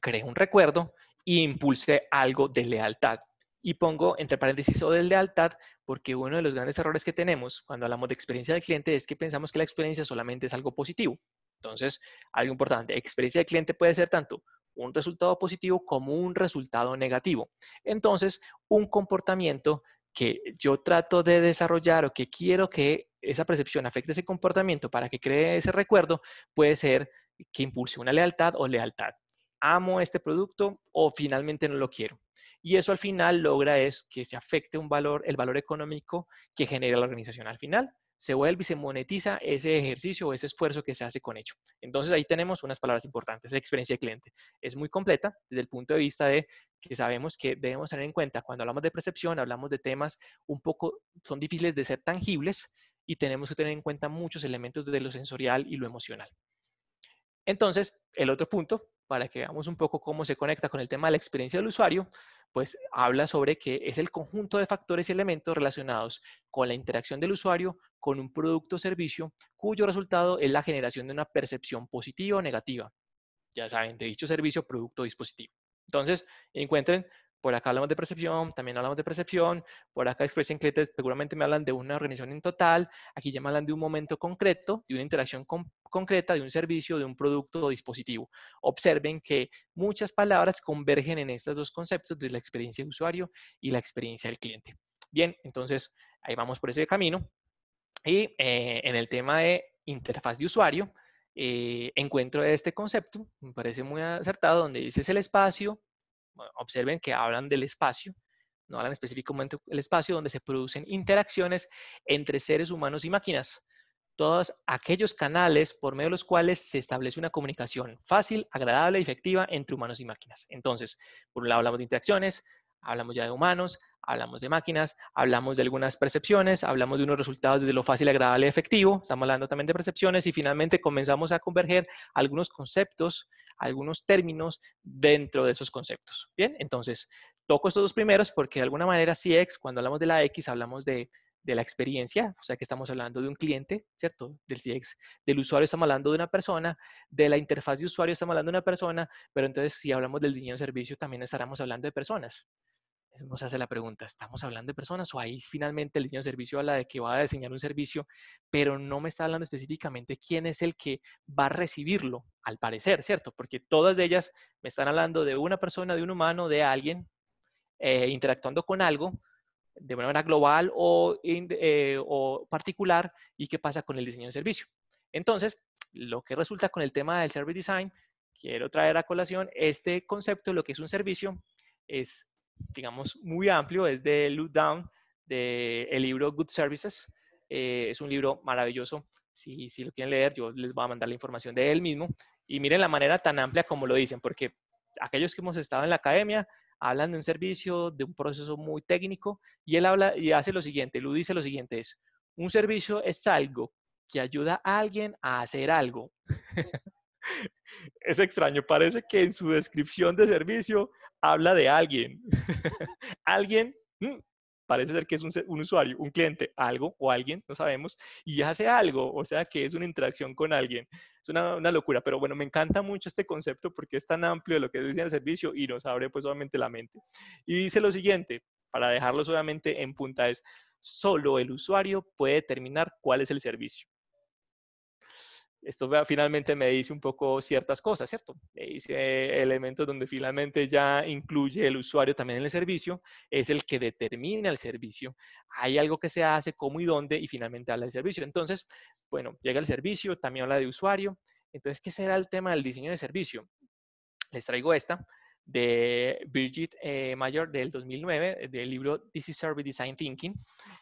cree un recuerdo e impulse algo de lealtad. Y pongo entre paréntesis o de lealtad porque uno de los grandes errores que tenemos cuando hablamos de experiencia del cliente es que pensamos que la experiencia solamente es algo positivo. Entonces, algo importante, experiencia del cliente puede ser tanto un resultado positivo como un resultado negativo. Entonces, un comportamiento que yo trato de desarrollar o que quiero que esa percepción afecte ese comportamiento para que cree ese recuerdo, puede ser que impulse una lealtad o lealtad. Amo este producto o finalmente no lo quiero. Y eso al final logra es que se afecte un valor, el valor económico que genera la organización al final se vuelve y se monetiza ese ejercicio o ese esfuerzo que se hace con ello. Entonces ahí tenemos unas palabras importantes, esa experiencia de cliente. Es muy completa desde el punto de vista de que sabemos que debemos tener en cuenta cuando hablamos de percepción, hablamos de temas un poco, son difíciles de ser tangibles y tenemos que tener en cuenta muchos elementos de lo sensorial y lo emocional. Entonces, el otro punto, para que veamos un poco cómo se conecta con el tema de la experiencia del usuario, pues habla sobre que es el conjunto de factores y elementos relacionados con la interacción del usuario con un producto o servicio cuyo resultado es la generación de una percepción positiva o negativa. Ya saben, de dicho servicio, producto o dispositivo. Entonces, encuentren por acá hablamos de percepción, también hablamos de percepción, por acá expresen clientes, seguramente me hablan de una organización en total, aquí ya me hablan de un momento concreto, de una interacción concreta, de un servicio, de un producto o dispositivo. Observen que muchas palabras convergen en estos dos conceptos de la experiencia de usuario y la experiencia del cliente. Bien, entonces ahí vamos por ese camino. Y eh, en el tema de interfaz de usuario, eh, encuentro este concepto, me parece muy acertado, donde dice es el espacio observen que hablan del espacio, no hablan específicamente del espacio donde se producen interacciones entre seres humanos y máquinas. Todos aquellos canales por medio de los cuales se establece una comunicación fácil, agradable y efectiva entre humanos y máquinas. Entonces, por un lado hablamos de interacciones, Hablamos ya de humanos, hablamos de máquinas, hablamos de algunas percepciones, hablamos de unos resultados desde lo fácil, agradable, efectivo, estamos hablando también de percepciones y finalmente comenzamos a converger algunos conceptos, algunos términos dentro de esos conceptos. Bien, entonces toco estos dos primeros porque de alguna manera CX, cuando hablamos de la X, hablamos de, la experiencia, o sea que estamos hablando de un cliente, ¿cierto? Del CX, del usuario estamos hablando de una persona, de la interfaz de usuario estamos hablando de una persona, pero entonces si hablamos del diseño de servicio también estaremos hablando de personas, nos hace la pregunta, ¿estamos hablando de personas o ahí finalmente el diseño de servicio habla de que va a diseñar un servicio, pero no me está hablando específicamente quién es el que va a recibirlo, al parecer, ¿cierto? Porque todas ellas me están hablando de una persona, de un humano, de alguien eh, interactuando con algo de manera global o, eh, o particular y qué pasa con el diseño de servicio. Entonces, lo que resulta con el tema del service design, quiero traer a colación este concepto de lo que es un servicio, es digamos, muy amplio, es de Lou Down, del libro Good Services. Eh, es un libro maravilloso. Si, si lo quieren leer, yo les voy a mandar la información de él mismo. Y miren la manera tan amplia como lo dicen, porque aquellos que hemos estado en la academia hablan de un servicio, de un proceso muy técnico, y él habla y hace lo siguiente, Lou dice lo siguiente, es, un servicio es algo que ayuda a alguien a hacer algo. *laughs* Es extraño, parece que en su descripción de servicio habla de alguien. *laughs* alguien, mm, parece ser que es un, usuario, un cliente, algo o alguien, no sabemos, y hace algo, o sea que es una interacción con alguien. Es una, locura, pero bueno, me encanta mucho este concepto porque es tan amplio lo que dice el servicio y nos abre pues solamente la mente. Y dice lo siguiente, para dejarlo solamente en punta es, solo el usuario puede determinar cuál es el servicio esto finalmente me dice un poco ciertas cosas, ¿cierto? Me dice elementos donde finalmente ya incluye el usuario también en el servicio, es el que determina el servicio, hay algo que se hace, cómo y dónde, y finalmente habla del servicio. Entonces, bueno, llega el servicio, también habla de usuario. Entonces, ¿qué será el tema del diseño de servicio? Les traigo esta de Bridget eh, mayor del 2009, del libro This is Service Design Thinking,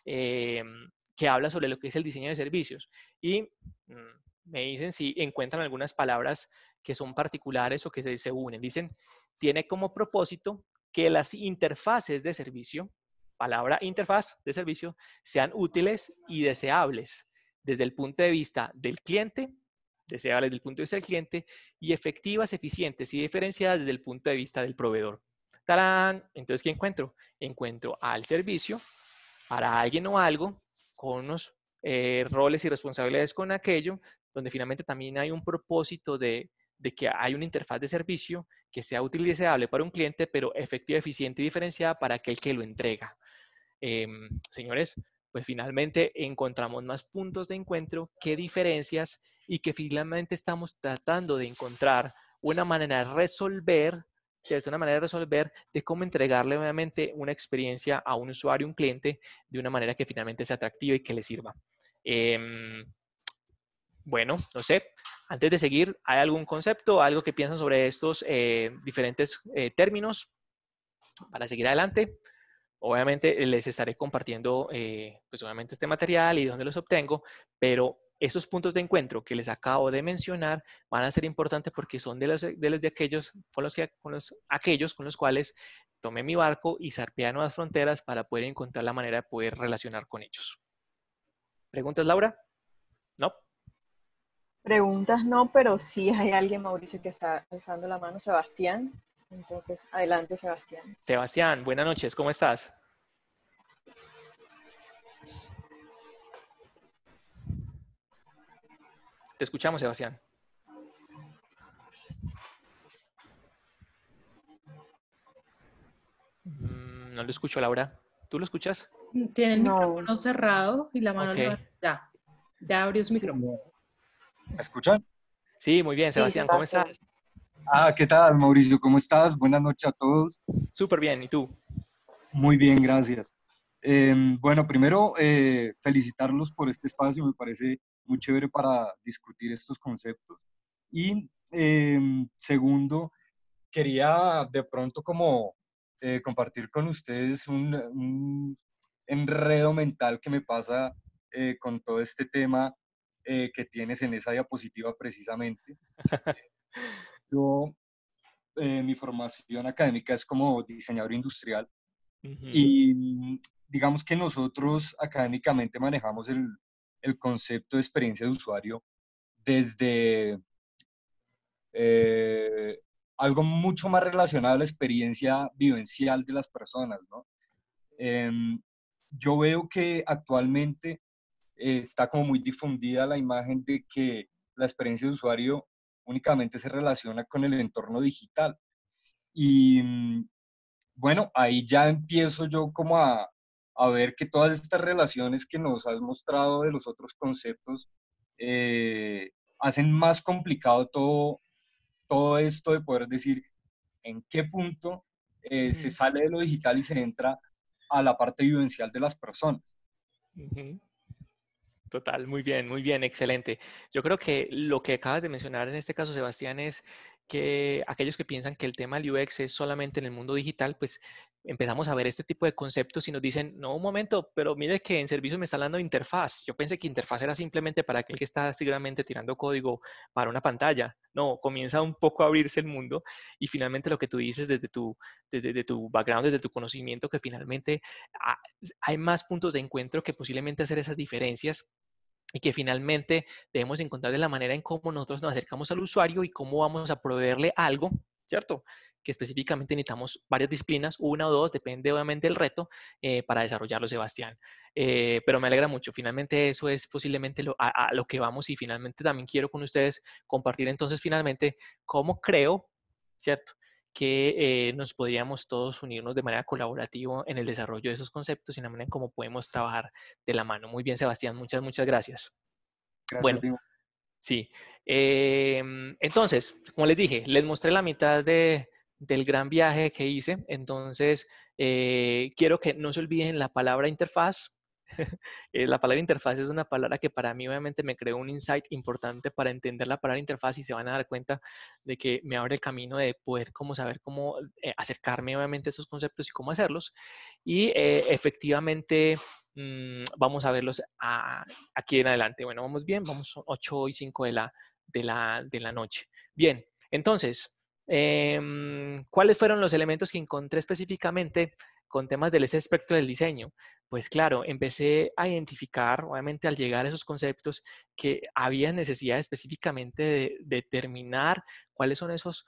em, que habla sobre lo que es el diseño de servicios. Y mm, me dicen si encuentran algunas palabras que son particulares o que se, unen. Dicen, tiene como propósito que las interfaces de servicio, palabra interfaz de servicio, sean útiles y deseables desde el punto de vista del cliente, deseables desde el punto de vista del cliente, y efectivas, eficientes y diferenciadas desde el punto de vista del proveedor. ¡Tarán! Entonces, ¿qué encuentro? Encuentro al servicio, para alguien o algo, con unos eh, roles y responsabilidades con aquello, donde finalmente también hay un propósito de, de que hay una interfaz de servicio que sea utilizable para un cliente, pero efectiva, eficiente y diferenciada para aquel que lo entrega. Em, señores, pues finalmente encontramos más puntos de encuentro, qué diferencias y que finalmente estamos tratando de encontrar una manera de resolver, ¿cierto? Una manera de resolver de cómo entregarle obviamente una experiencia a un usuario, un cliente, de una manera que finalmente sea atractiva y que le sirva. Em, bueno, no sé, antes de seguir, ¿hay algún concepto, algo que piensan sobre estos eh, diferentes eh, términos para seguir adelante? Obviamente les estaré compartiendo, eh, pues este material y dónde los obtengo, pero esos puntos de encuentro que les acabo de mencionar van a ser importantes porque son de los de, aquellos, con los que, con los, aquellos con los cuales tomé mi barco y zarpeé a nuevas fronteras para poder encontrar la manera de poder relacionar con ellos. ¿Preguntas, Laura? ¿No? Preguntas no, pero sí hay alguien, Mauricio, que está alzando la mano, Sebastián. Entonces, adelante, Sebastián. Sebastián, buenas noches, ¿cómo estás? Te escuchamos, Sebastián. Mm, no lo escucho, Laura. ¿Tú lo escuchas? Tiene el micrófono cerrado y la mano Ya, ya abrió su micrófono. ¿Me escuchan? Sí, muy bien, Sebastián, ¿cómo estás? Ah, ¿qué tal, Mauricio? ¿Cómo estás? Buenas noches a todos. Súper bien, ¿y tú? Muy bien, gracias. Em, bueno, primero, eh, felicitarlos por este espacio, me parece muy chévere para discutir estos conceptos. Y em, segundo, quería de pronto como eh, compartir con ustedes un, enredo mental que me pasa eh, con todo este tema eh, que tienes en esa diapositiva precisamente. *laughs* Yo, eh, mi formación académica es como diseñador industrial y mm, digamos que nosotros académicamente manejamos el, concepto de experiencia de usuario desde eh, algo mucho más relacionado a la experiencia vivencial de las personas, em, yo veo que actualmente eh, está como muy difundida la imagen de que la experiencia de usuario únicamente se relaciona con el entorno digital. Y mm, bueno, ahí ya empiezo yo como a, ver que todas estas relaciones que nos has mostrado de los otros conceptos eh, hacen más complicado todo, todo esto de poder decir en qué punto eh, se sale de lo digital y se entra a la parte vivencial de las personas total, muy bien, muy bien, excelente. Yo creo que lo que acabas de mencionar en este caso, Sebastián, es que aquellos que piensan que el tema del UX es solamente en el mundo digital, pues empezamos a ver este tipo de conceptos y nos dicen, no, un momento, pero mire que en servicio me está hablando de interfaz. Yo pensé que interfaz era simplemente para aquel que está seguramente tirando código para una pantalla. No, comienza un poco a abrirse el mundo y finalmente lo que tú dices desde tu, desde tu background, desde tu conocimiento, que finalmente hay más puntos de encuentro que posiblemente hacer esas diferencias y que finalmente debemos encontrar la manera en cómo nosotros nos acercamos al usuario y cómo vamos a proveerle algo, ¿cierto? Que específicamente necesitamos varias disciplinas, una o dos, depende obviamente del reto, eh, para desarrollarlo, Sebastián. Eh, pero me alegra mucho, finalmente eso es posiblemente lo, a lo que vamos y finalmente también quiero con ustedes compartir entonces finalmente cómo creo, ¿cierto? que eh, nos podríamos todos unirnos de manera colaborativa en el desarrollo de esos conceptos y en la manera en cómo podemos trabajar de la mano. Muy bien, Sebastián, muchas, muchas gracias. bueno, sí. Em, entonces, como les dije, les mostré la mitad de, del gran viaje que hice. Entonces, eh, quiero que no se olviden la palabra interfaz *laughs* Eh, la palabra interfaz es una palabra que para mí obviamente me creó un insight importante para entender la palabra interfaz y se van a dar cuenta de que me abre el camino de poder como saber cómo eh, acercarme obviamente a esos conceptos y cómo hacerlos. Y eh, efectivamente mm, vamos a verlos aquí en adelante. Bueno, vamos bien, vamos 8 y 5 de la, de la, de la noche. Bien, entonces... Em, ¿Cuáles fueron los elementos que encontré específicamente con temas del ese espectro del diseño? Pues claro, empecé a identificar, obviamente al llegar a esos conceptos, que había necesidad específicamente de determinar cuáles son esos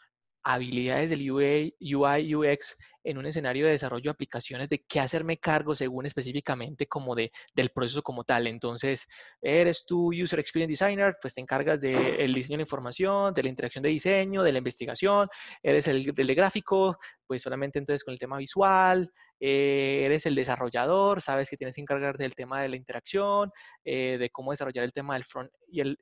habilidades del UI, UX en un escenario de desarrollo de aplicaciones de qué hacerme cargo según específicamente como de, del proceso como tal. Entonces, eres tú User Experience Designer, pues te encargas del diseño de información, de la interacción de diseño, de la investigación, eres el, el gráfico, pues solamente entonces con el tema visual, eh, eres el desarrollador, sabes que tienes que encargarte del tema de la interacción, eh, de cómo desarrollar el tema del front y el,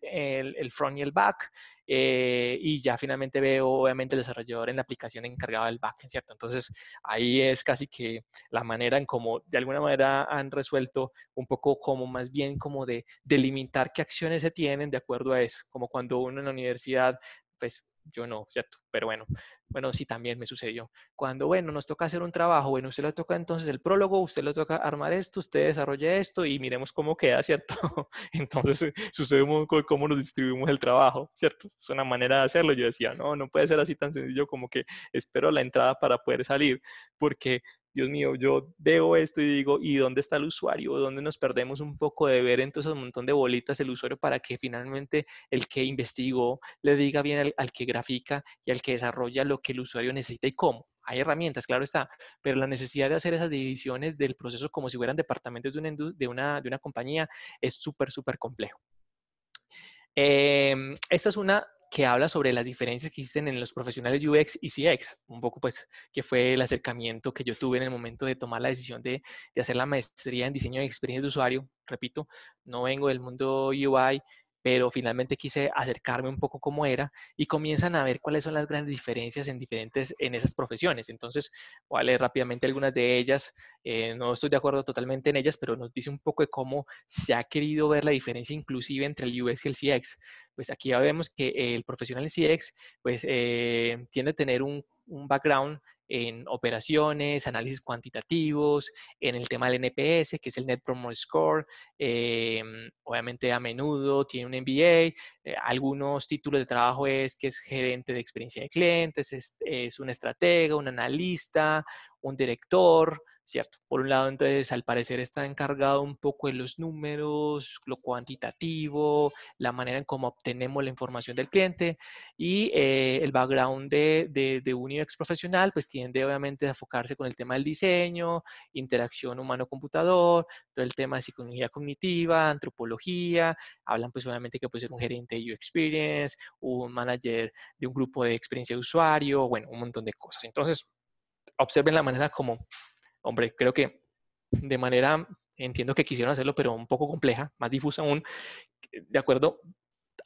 front y el back, eh, y ya finalmente veo obviamente el desarrollador en la aplicación encargado del back, ¿cierto? Entonces ahí es casi que la manera en cómo de alguna manera han resuelto un poco como más bien como de delimitar qué acciones se tienen de acuerdo a eso, como cuando uno en la universidad, pues yo no, ¿cierto? Pero bueno, bueno, sí, también me sucedió. Cuando, bueno, nos toca hacer un trabajo, bueno, usted le toca entonces el prólogo, usted le toca armar esto, usted desarrolla esto y miremos cómo queda, ¿cierto? *laughs* entonces eh, sucede un poco cómo nos distribuimos el trabajo, ¿cierto? Es una manera de hacerlo. Yo decía, no, no puede ser así tan sencillo como que espero la entrada para poder salir, porque Dios mío, yo veo esto y digo, ¿y dónde está el usuario? ¿Dónde nos perdemos un poco de ver entonces un montón de bolitas el usuario para que finalmente el que investigó le diga bien al, que grafica y al que desarrolla lo que el usuario necesita y cómo. Hay herramientas, claro está, pero la necesidad de hacer esas divisiones del proceso como si fueran departamentos de una, de una, de una compañía es súper, súper complejo. Em, esta es una que habla sobre las diferencias que existen en los profesionales UX y CX, un poco pues que fue el acercamiento que yo tuve en el momento de tomar la decisión de, hacer la maestría en diseño de experiencia de usuario. Repito, no vengo del mundo UI, pero finalmente quise acercarme un poco cómo era y comienzan a ver cuáles son las grandes diferencias en diferentes, en esas profesiones. Entonces, voy a leer rápidamente algunas de ellas. Eh, no estoy de acuerdo totalmente en ellas, pero nos dice un poco de cómo se ha querido ver la diferencia inclusive entre el UX y el CX. Pues aquí ya vemos que el profesional en CX, pues, eh, tiende a tener un un background en operaciones, análisis cuantitativos, en el tema del NPS, que es el Net Promoter Score. Eh, obviamente a menudo tiene un MBA. Eh, algunos títulos de trabajo es que es gerente de experiencia de clientes, es un estratega, un analista, un director. ¿cierto? Por un lado, entonces, al parecer está encargado un poco de los números, lo cuantitativo, la manera en cómo obtenemos la información del cliente y eh, el background de, de, un UX profesional, pues tiende obviamente a enfocarse con el tema del diseño, interacción humano-computador, todo el tema de psicología cognitiva, antropología, hablan pues obviamente que puede ser un gerente de UX Experience, un manager de un grupo de experiencia de usuario, bueno, un montón de cosas. Entonces, observen la manera como hombre, creo que de manera, entiendo que quisieron hacerlo, pero un poco compleja, más difusa aún, de acuerdo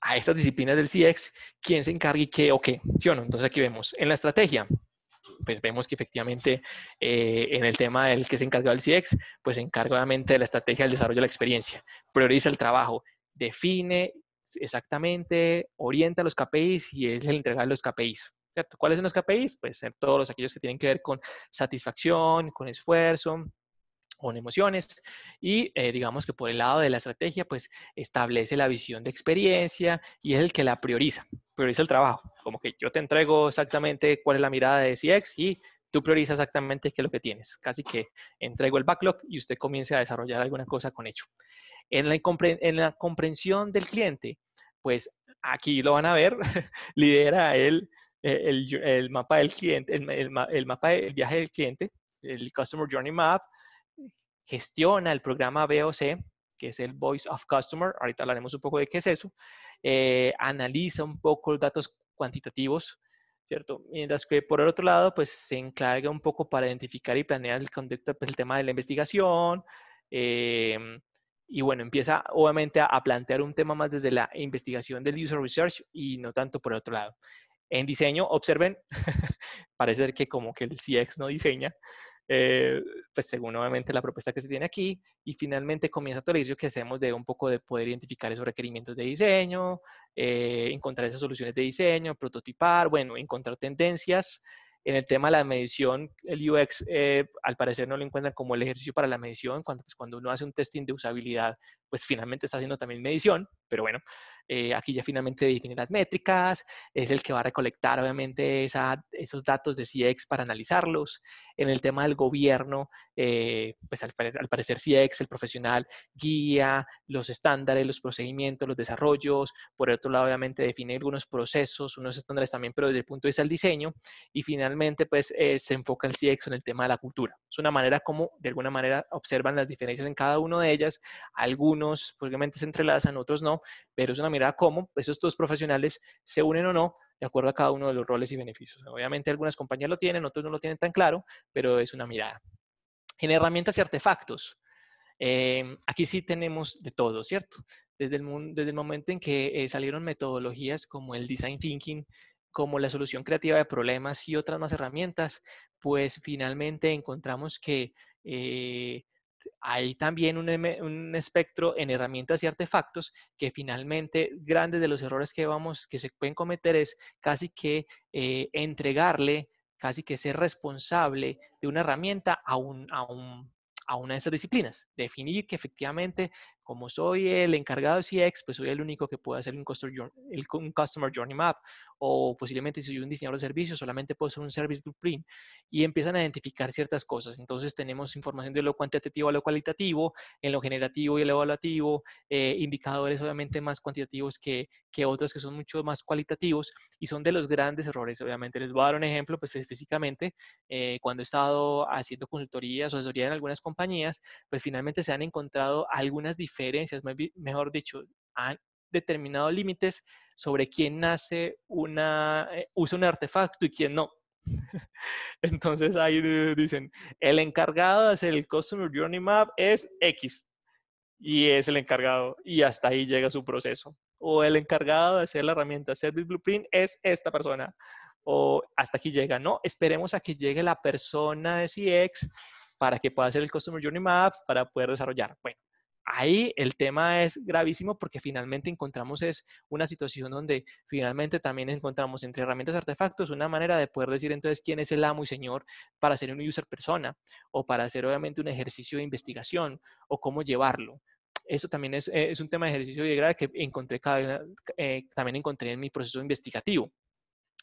a estas disciplinas del CX, quién se encargue y qué o qué, ¿sí o no? Entonces aquí vemos en la estrategia, pues vemos que efectivamente eh, en el tema del que se encargó el CX, pues se encarga obviamente de la estrategia del desarrollo de la experiencia, prioriza el trabajo, define exactamente, orienta los KPIs y es el entregar los KPIs. ¿Cuáles son los KPIs? Pues ser todos aquellos que tienen que ver con satisfacción, con esfuerzo, con emociones y eh, digamos que por el lado de la estrategia pues establece la visión de experiencia y es el que la prioriza, prioriza el trabajo, como que yo te entrego exactamente cuál es la mirada de CX y tú priorizas exactamente qué es lo que tienes, casi que entrego el backlog y usted comience a desarrollar alguna cosa con hecho. En la, en la comprensión del cliente, pues aquí lo van a ver, *laughs* lidera el el, mapa del cliente, el, mapa del viaje del cliente, el Customer Journey Map, gestiona el programa VOC, que es el Voice of Customer, ahorita hablaremos un poco de qué es eso, eh, analiza un poco los datos cuantitativos, ¿cierto? Mientras que por el otro lado, pues se encarga un poco para identificar y planear el conducto pues, el tema de la investigación, em, y bueno, empieza obviamente a, a, plantear un tema más desde la investigación del user research y no tanto por el otro lado. En diseño, observen, *laughs* parece ser que como que el CX no diseña, eh, pues según obviamente la propuesta que se tiene aquí, y finalmente comienza todo el ejercicio que hacemos de un poco de poder identificar esos requerimientos de diseño, eh, encontrar esas soluciones de diseño, prototipar, bueno, encontrar tendencias. En el tema de la medición, el UX eh, al parecer no lo encuentran como el ejercicio para la medición, cuando, pues, cuando uno hace un testing de usabilidad, pues finalmente está haciendo también medición, pero bueno, eh, aquí ya finalmente define las métricas, es el que va a recolectar obviamente esa, esos datos de CIEX para analizarlos. En el tema del gobierno, eh, pues al, parecer CIEX, el profesional, guía los estándares, los procedimientos, los desarrollos. Por otro lado, obviamente define algunos procesos, unos estándares también, pero desde el punto de vista del diseño. Y finalmente, pues eh, se enfoca el CIEX en el tema de la cultura. Es una manera como, de alguna manera, observan las diferencias en cada uno de ellas. Algunos unos obviamente se entrelazan, otros no, pero es una mirada cómo esos dos profesionales se unen o no de acuerdo a cada uno de los roles y beneficios. Obviamente algunas compañías lo tienen, otros no lo tienen tan claro, pero es una mirada. En herramientas y artefactos, eh, aquí sí tenemos de todo, ¿cierto? Desde el, desde el momento en que eh, salieron metodologías como el design thinking, como la solución creativa de problemas y otras más herramientas, pues finalmente encontramos que eh, pues, hay también un, espectro en herramientas y artefactos que finalmente grandes de los errores que vamos que se pueden cometer es casi que eh, entregarle casi que ser responsable de una herramienta a, a una de esas disciplinas, definir que efectivamente como soy el encargado de CX, pues soy el único que puede hacer un Customer, Journey Map o posiblemente si soy un diseñador de servicios, solamente puedo hacer un Service Blueprint y empiezan a identificar ciertas cosas. Entonces tenemos información de lo cuantitativo a lo cualitativo, en lo generativo y lo evaluativo, eh, indicadores obviamente más cuantitativos que, que otros que son mucho más cualitativos y son de los grandes errores. Obviamente les voy a dar un ejemplo, pues físicamente, eh, cuando he estado haciendo consultorías o asesoría en algunas compañías, pues finalmente se han encontrado algunas diferencias diferencias, mejor dicho, han determinado límites sobre quién hace una, eh, usa un artefacto y quién no. *laughs* Entonces ahí dicen, el encargado de hacer el Customer Journey Map es X y es el encargado y hasta ahí llega su proceso. O el encargado de hacer la herramienta Service Blueprint es esta persona. O hasta aquí llega, ¿no? Esperemos a que llegue la persona de CX para que pueda hacer el Customer Journey Map para poder desarrollar. Bueno, ahí el tema es gravísimo porque finalmente encontramos es una situación donde finalmente también encontramos entre herramientas artefactos una manera de poder decir entonces quién es el amo y señor para ser un user persona o para hacer obviamente un ejercicio de investigación o cómo llevarlo. Eso también es, eh, un tema de ejercicio de grado que encontré eh, también encontré en mi proceso investigativo.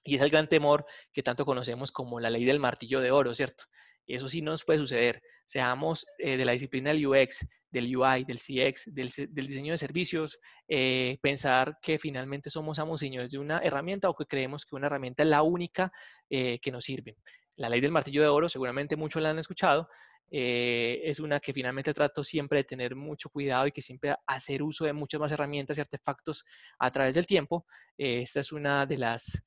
Y es el gran temor que tanto conocemos como la ley del martillo de oro, ¿cierto? Y eso sí nos puede suceder. Seamos eh, de la disciplina del UX, del UI, del CX, del, diseño de servicios, eh, pensar que finalmente somos amos señores de una herramienta o que creemos que una herramienta es la única eh, que nos sirve. La ley del martillo de oro, seguramente muchos la han escuchado, es una que finalmente trato siempre de tener mucho cuidado y que siempre hacer uso de muchas más herramientas y artefactos a través del tiempo. esta es una de las,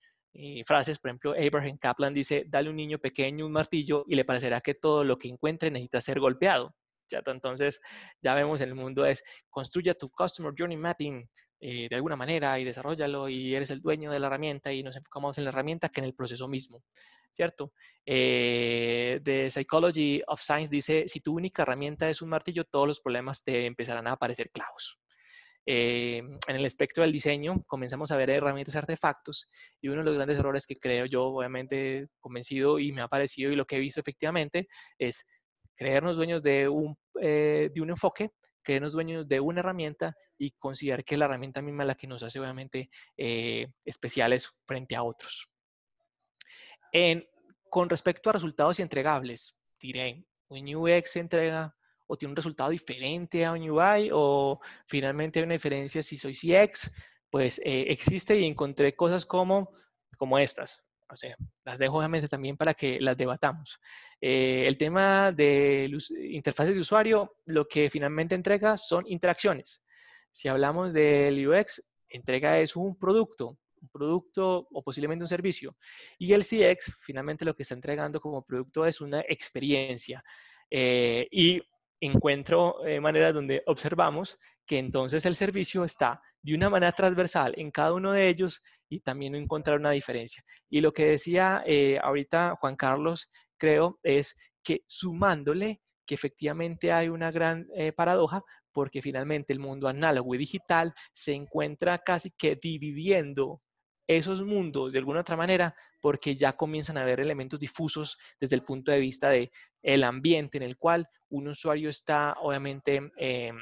frases, por ejemplo, Abraham Kaplan dice, dale un niño pequeño un martillo y le parecerá que todo lo que encuentre necesita ser golpeado. ¿cierto? Entonces, ya vemos en el mundo es, construya tu Customer Journey Mapping eh, de alguna manera y desarrollalo y eres el dueño de la herramienta y nos enfocamos en la herramienta que en el proceso mismo, ¿cierto? Eh, the Psychology of Science dice, si tu única herramienta es un martillo, todos los problemas te empezarán a aparecer clavos. Eh, en el espectro del diseño comenzamos a ver herramientas, artefactos, y uno de los grandes errores que creo yo, obviamente convencido y me ha parecido y lo que he visto efectivamente, es creernos dueños de un, eh, de un enfoque, creernos dueños de una herramienta y considerar que la herramienta misma es la que nos hace obviamente eh, especiales frente a otros. En, con respecto a resultados y entregables, diré, un UX entrega o tiene un resultado diferente a un UI o finalmente hay una diferencia si soy CX, pues eh, existe y encontré cosas como, como estas. O sea, las dejo obviamente también para que las debatamos. Eh, el tema de interfaces de usuario, lo que finalmente entrega son interacciones. Si hablamos del UX, entrega es un producto, un producto o posiblemente un servicio. Y el CX, finalmente lo que está entregando como producto es una experiencia. Eh, y encuentro eh, maneras donde observamos que entonces el servicio está de una manera transversal en cada uno de ellos y también encontrar una diferencia. Y lo que decía eh, ahorita Juan Carlos, creo, es que sumándole que efectivamente hay una gran eh, paradoja porque finalmente el mundo análogo y digital se encuentra casi que dividiendo esos mundos de alguna otra manera porque ya comienzan a haber elementos difusos desde el punto de vista de el ambiente en el cual un usuario está obviamente em,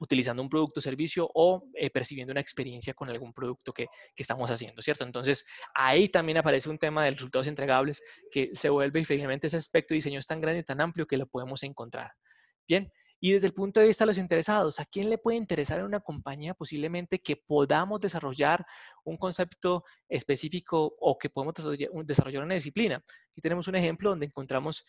utilizando un producto o servicio o eh, percibiendo una experiencia con algún producto que, que, estamos haciendo, ¿cierto? Entonces, ahí también aparece un tema de resultados entregables que se vuelve, y ese aspecto de diseño es tan grande y tan amplio que lo podemos encontrar. Bien, y desde el punto de vista de los interesados, ¿a quién le puede interesar en una compañía posiblemente que podamos desarrollar un concepto específico o que podamos desarrollar una disciplina? Aquí tenemos un ejemplo donde encontramos,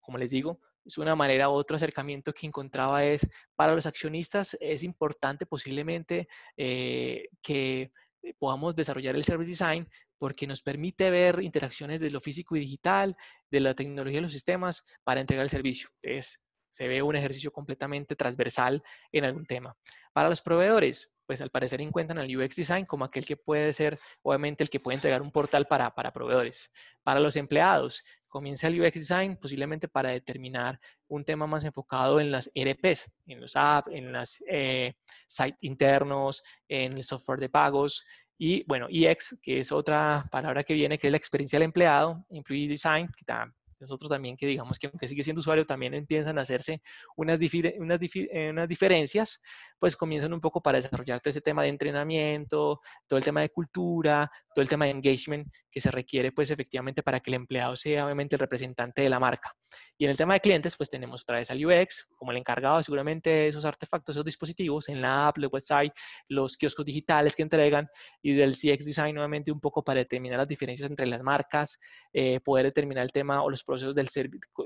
como les digo, es una manera u otro acercamiento que encontraba es, para los accionistas es importante posiblemente eh, que podamos desarrollar el service design porque nos permite ver interacciones de lo físico y digital, de la tecnología y los sistemas para entregar el servicio. Es se ve un ejercicio completamente transversal en algún tema. Para los proveedores, pues al parecer encuentran el UX Design como aquel que puede ser, obviamente, el que puede entregar un portal para, proveedores. Para los empleados, comienza el UX Design posiblemente para determinar un tema más enfocado en las ERPs, en los apps, en las eh, sites internos, en el software de pagos. Y bueno, EX, que es otra palabra que viene, que es la experiencia del empleado, Employee Design, que también nosotros también que digamos que aunque sigue siendo usuario, también empiezan a hacerse unas, unas, eh, unas diferencias, pues comienzan un poco para desarrollar todo ese tema de entrenamiento, todo el tema de cultura, el tema de engagement que se requiere pues efectivamente para que el empleado sea obviamente el representante de la marca. Y en el tema de clientes pues tenemos otra vez al UX como el encargado seguramente esos artefactos, esos dispositivos en la app, el website, los kioscos digitales que entregan y del CX Design nuevamente un poco para determinar las diferencias entre las marcas, eh, poder determinar el tema o los procesos del,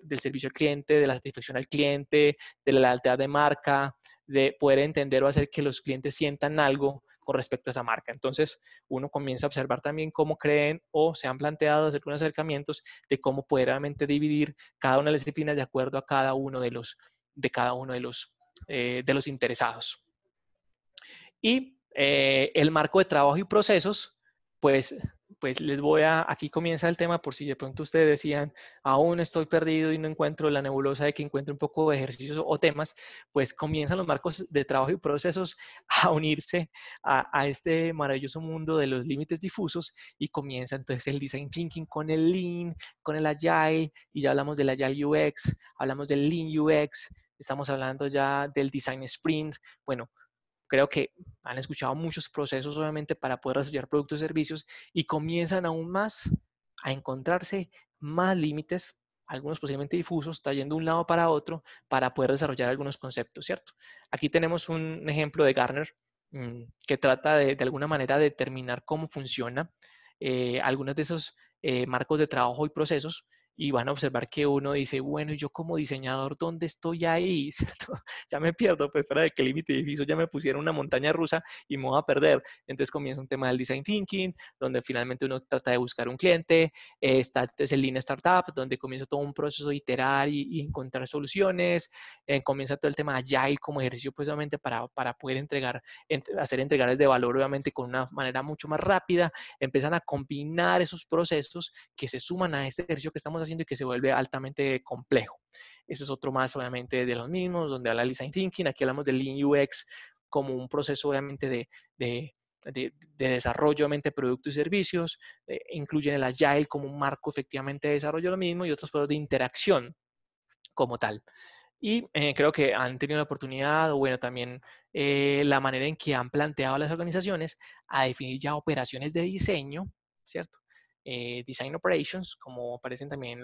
del servicio al cliente, de la satisfacción al cliente, de la lealtad de marca, de poder entender o hacer que los clientes sientan algo respecto a esa marca. Entonces, uno comienza a observar también cómo creen o se han planteado hacer unos acercamientos de cómo poder realmente dividir cada una de las disciplinas de acuerdo a cada uno de los, de cada uno de los, eh, de los interesados. Y eh, el marco de trabajo y procesos, pues pues les voy a, aquí comienza el tema por si de pronto ustedes decían, aún estoy perdido y no encuentro la nebulosa de que encuentre un poco de ejercicios o temas, pues comienzan los marcos de trabajo y procesos a unirse a, a este maravilloso mundo de los límites difusos y comienza entonces el design thinking con el lean, con el agile y ya hablamos del agile UX, hablamos del lean UX, estamos hablando ya del design sprint, bueno creo que han escuchado muchos procesos, obviamente, para poder desarrollar productos y servicios y comienzan aún más a encontrarse más límites, algunos posiblemente difusos, trayendo de un lado para otro para poder desarrollar algunos conceptos, ¿cierto? Aquí tenemos un ejemplo de Garner mm, que trata de, alguna manera de determinar cómo funciona eh, algunos de esos eh, marcos de trabajo y procesos y van a observar que uno dice, bueno, yo como diseñador, ¿dónde estoy ahí? *laughs* Ya me pierdo, pues fuera de qué límite edificio ya me pusieron una montaña rusa y me voy a perder. Entonces comienza un tema del design thinking, donde finalmente uno trata de buscar un cliente, eh, está, es pues, el Lean Startup, donde comienza todo un proceso de iterar y, encontrar soluciones, eh, comienza todo el tema agile como ejercicio, pues obviamente para, para poder entregar, hacer entregares de valor, obviamente con una manera mucho más rápida, empiezan a combinar esos procesos que se suman a este ejercicio que estamos haciendo y que se vuelve altamente complejo. Ese es otro más, obviamente, de los mismos, donde habla Design Thinking. Aquí hablamos del Lean UX como un proceso, obviamente, de, de desarrollo de productos y servicios, eh, incluyen el Agile como un marco efectivamente de desarrollo de lo mismo y otros procesos de interacción como tal. Y eh, creo que han tenido la oportunidad, o bueno, también eh, la manera en que han planteado las organizaciones a definir ya operaciones de diseño, ¿cierto? Eh, Design Operations, como aparecen también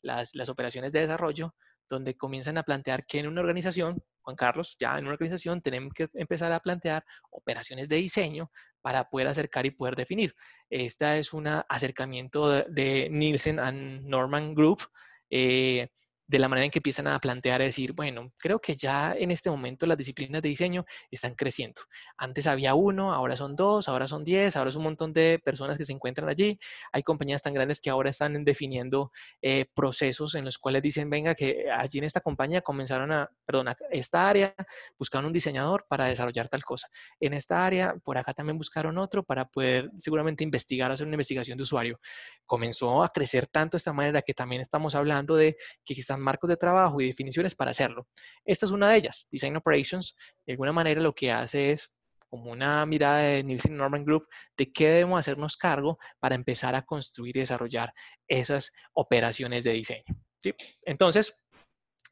las, operaciones de desarrollo, donde comienzan a plantear que en una organización, Juan Carlos, ya en una organización tenemos que empezar a plantear operaciones de diseño para poder acercar y poder definir. Este es un acercamiento de, Nielsen and Norman Group. Eh, de la manera en que empiezan a plantear, a decir, bueno, creo que ya en este momento las disciplinas de diseño están creciendo. Antes había uno, ahora son dos, ahora son diez, ahora es un montón de personas que se encuentran allí. Hay compañías tan grandes que ahora están definiendo eh, procesos en los cuales dicen, venga, que allí en esta compañía comenzaron a, perdón, esta área buscaron un diseñador para desarrollar tal cosa. En esta área, por acá también buscaron otro para poder seguramente investigar, hacer una investigación de usuario. Comenzó a crecer tanto de esta manera que también estamos hablando de que quizás marcos de trabajo y definiciones para hacerlo. Esta es una de ellas, Design Operations. De alguna manera lo que hace es como una mirada de Nielsen Norman Group de qué debemos hacernos cargo para empezar a construir y desarrollar esas operaciones de diseño. Entonces,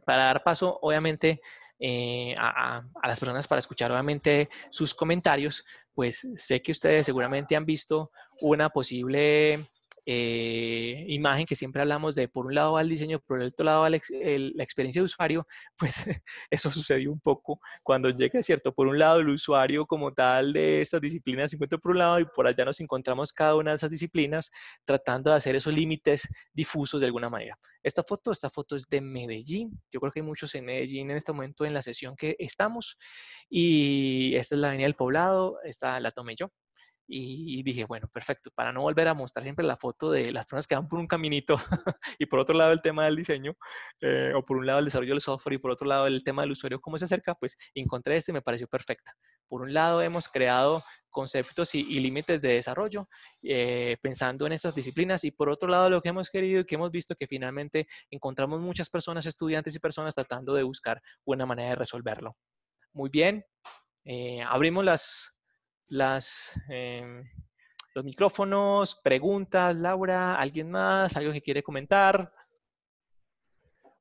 para dar paso, obviamente, eh, a, a, las personas para escuchar obviamente sus comentarios, pues sé que ustedes seguramente han visto una posible eh, imagen que siempre hablamos de por un lado va el diseño, por el otro lado va la, experiencia de usuario, *laughs* pues eso sucedió un poco cuando llega, ¿cierto? Por un lado el usuario como tal de estas disciplinas se encuentra por un lado y por allá nos encontramos cada una de esas disciplinas tratando de hacer esos límites difusos de alguna manera. Esta foto, esta foto es de Medellín, yo creo que hay muchos en Medellín en este momento en la sesión que estamos y esta es la Avenida del Poblado, esta la tomé yo, y dije, bueno, perfecto, para no volver a mostrar siempre la foto de las personas que van por un caminito *laughs* y por otro lado el tema del diseño, eh, o por un lado el desarrollo del software y por otro lado el tema del usuario, cómo se acerca, pues encontré este y me pareció perfecta. Por un lado hemos creado conceptos y, límites de desarrollo eh, pensando en estas disciplinas y por otro lado lo que hemos querido y que hemos visto que finalmente encontramos muchas personas, estudiantes y personas tratando de buscar buena manera de resolverlo. Muy bien, eh, abrimos las las, em, los micrófonos, preguntas, Laura, ¿alguien más? ¿Algo que quiere comentar?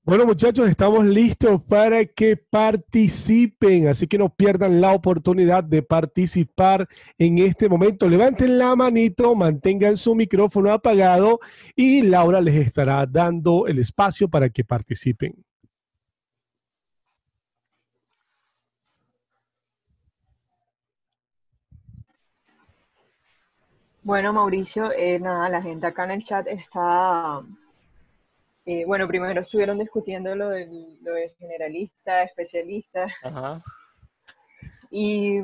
Bueno, muchachos, estamos listos para que participen, así que no pierdan la oportunidad de participar en este momento. Levanten la manito, mantengan su micrófono apagado y Laura les estará dando el espacio para que participen. Bueno, Mauricio, eh, nada, la gente acá en el chat está... Eh, bueno, primero estuvieron discutiendo lo del, lo generalista, especialista. Ajá. Y,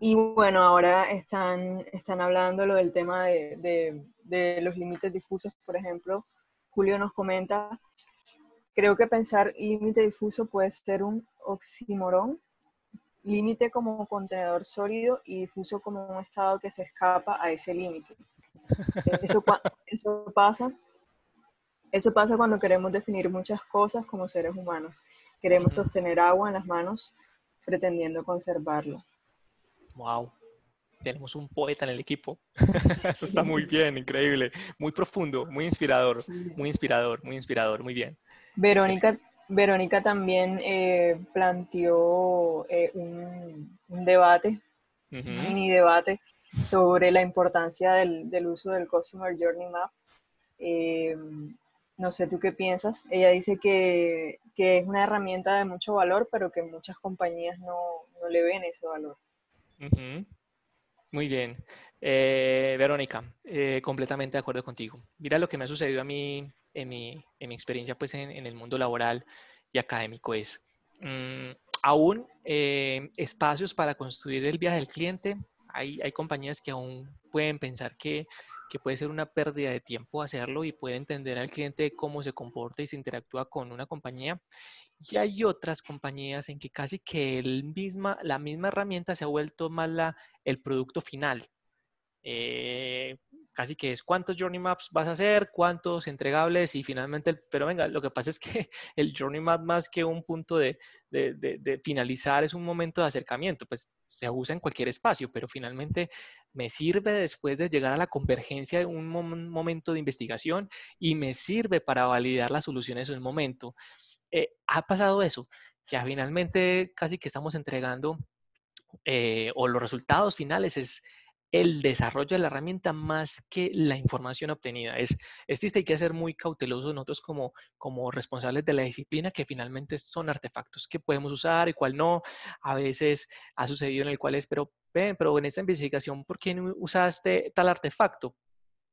bueno, ahora están, están hablando lo del tema de, de los límites difusos, por ejemplo. Julio nos comenta, creo que pensar límite difuso puede ser un oxímoron límite como contenedor sólido y difuso como un estado que se escapa a ese límite. Eso, *laughs* pasa, eso pasa cuando queremos definir muchas cosas como seres humanos. Queremos sostener agua en las manos pretendiendo conservarlo. ¡Wow! Tenemos un poeta en el equipo. *laughs* Eso está muy bien, increíble. Muy profundo, muy inspirador, muy inspirador, muy inspirador, muy bien. Verónica, Verónica también eh, planteó eh, un, debate, un mini debate, sobre la importancia del, uso del Customer Journey Map. Eh, no sé tú qué piensas. Ella dice que, es una herramienta de mucho valor, pero que muchas compañías no, le ven ese valor. Muy bien. Verónica, completamente de acuerdo contigo. Mira lo que me ha sucedido a mí en mi, experiencia pues en, el mundo laboral y académico es mm, aún eh, espacios para construir el viaje del cliente. Hay, hay compañías que aún pueden pensar que, puede ser una pérdida de tiempo hacerlo y puede entender al cliente cómo se comporta y se interactúa con una compañía. Y hay otras compañías en que casi que el misma, la misma herramienta se ha vuelto más la, el producto final. Eh, casi que es cuántos journey maps vas a hacer, cuántos entregables y finalmente, pero venga, lo que pasa es que *laughs* el journey map más que un punto de, finalizar es un momento de acercamiento, pues se usa en cualquier espacio, pero finalmente me sirve después de llegar a la convergencia de un momento de investigación y me sirve para validar las soluciones en un momento. Eh, ha pasado eso, que finalmente casi que estamos entregando eh, o los resultados finales es el desarrollo de la herramienta más que la información obtenida. Es, es hay que ser muy cautelosos nosotros como, como responsables de la disciplina, que finalmente son artefactos que podemos usar y cuál no. A veces ha sucedido en el cual es, pero, pero en esta investigación, ¿por qué no usaste tal artefacto?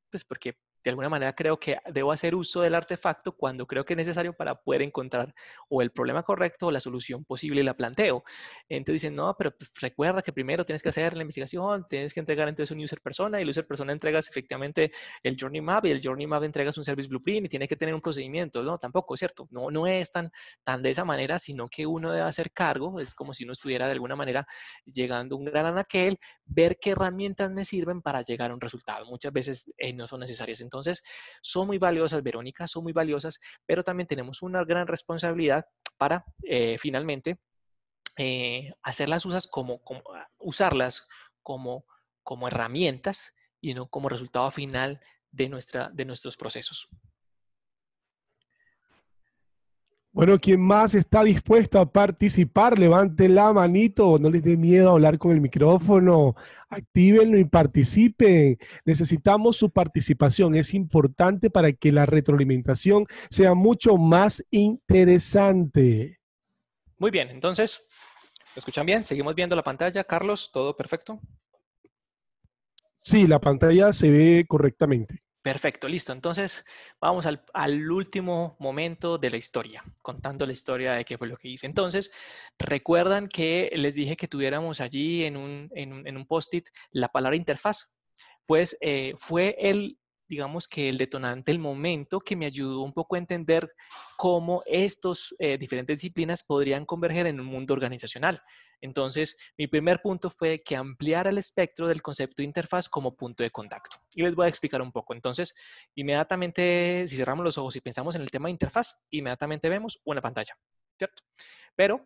Pues porque de alguna manera creo que debo hacer uso del artefacto cuando creo que es necesario para poder encontrar o el problema correcto o la solución posible y la planteo. Entonces dicen, no, pero pues, recuerda que primero tienes que hacer la investigación, tienes que entregar entonces un user persona y el user persona entregas efectivamente el journey map y el journey map entregas un service blueprint y tiene que tener un procedimiento. No, tampoco, ¿cierto? No, no es tan, tan de esa manera, sino que uno debe hacer cargo, es como si uno estuviera de alguna manera llegando a un gran anaquel, ver qué herramientas me sirven para llegar a un resultado. Muchas veces eh, no son necesarias entonces entonces, son muy valiosas, Verónica, son muy valiosas, pero también tenemos una gran responsabilidad para eh, finalmente eh, hacerlas usas ah, usarlas como, como herramientas y no como resultado final de, nuestra, de nuestros procesos. Bueno, quien más está dispuesto a participar, levante la manito, no les dé miedo hablar con el micrófono, actívenlo y participen. Necesitamos su participación, es importante para que la retroalimentación sea mucho más interesante. Muy bien, entonces, ¿me escuchan bien? ¿Seguimos viendo la pantalla? Carlos, ¿todo perfecto? Sí, la pantalla se ve correctamente. Perfecto, listo. Entonces vamos al, último momento de la historia, contando la historia de qué fue lo que hice. Entonces, recuerdan que les dije que tuviéramos allí en un, en post-it la palabra interfaz. Pues eh, fue el digamos que el detonante, el momento que me ayudó un poco a entender cómo estas eh, diferentes disciplinas podrían converger en un mundo organizacional. Entonces, mi primer punto fue que ampliar el espectro del concepto de interfaz como punto de contacto. Y les voy a explicar un poco. Entonces, inmediatamente, si cerramos los ojos y pensamos en el tema de interfaz, inmediatamente vemos una pantalla, ¿cierto? Pero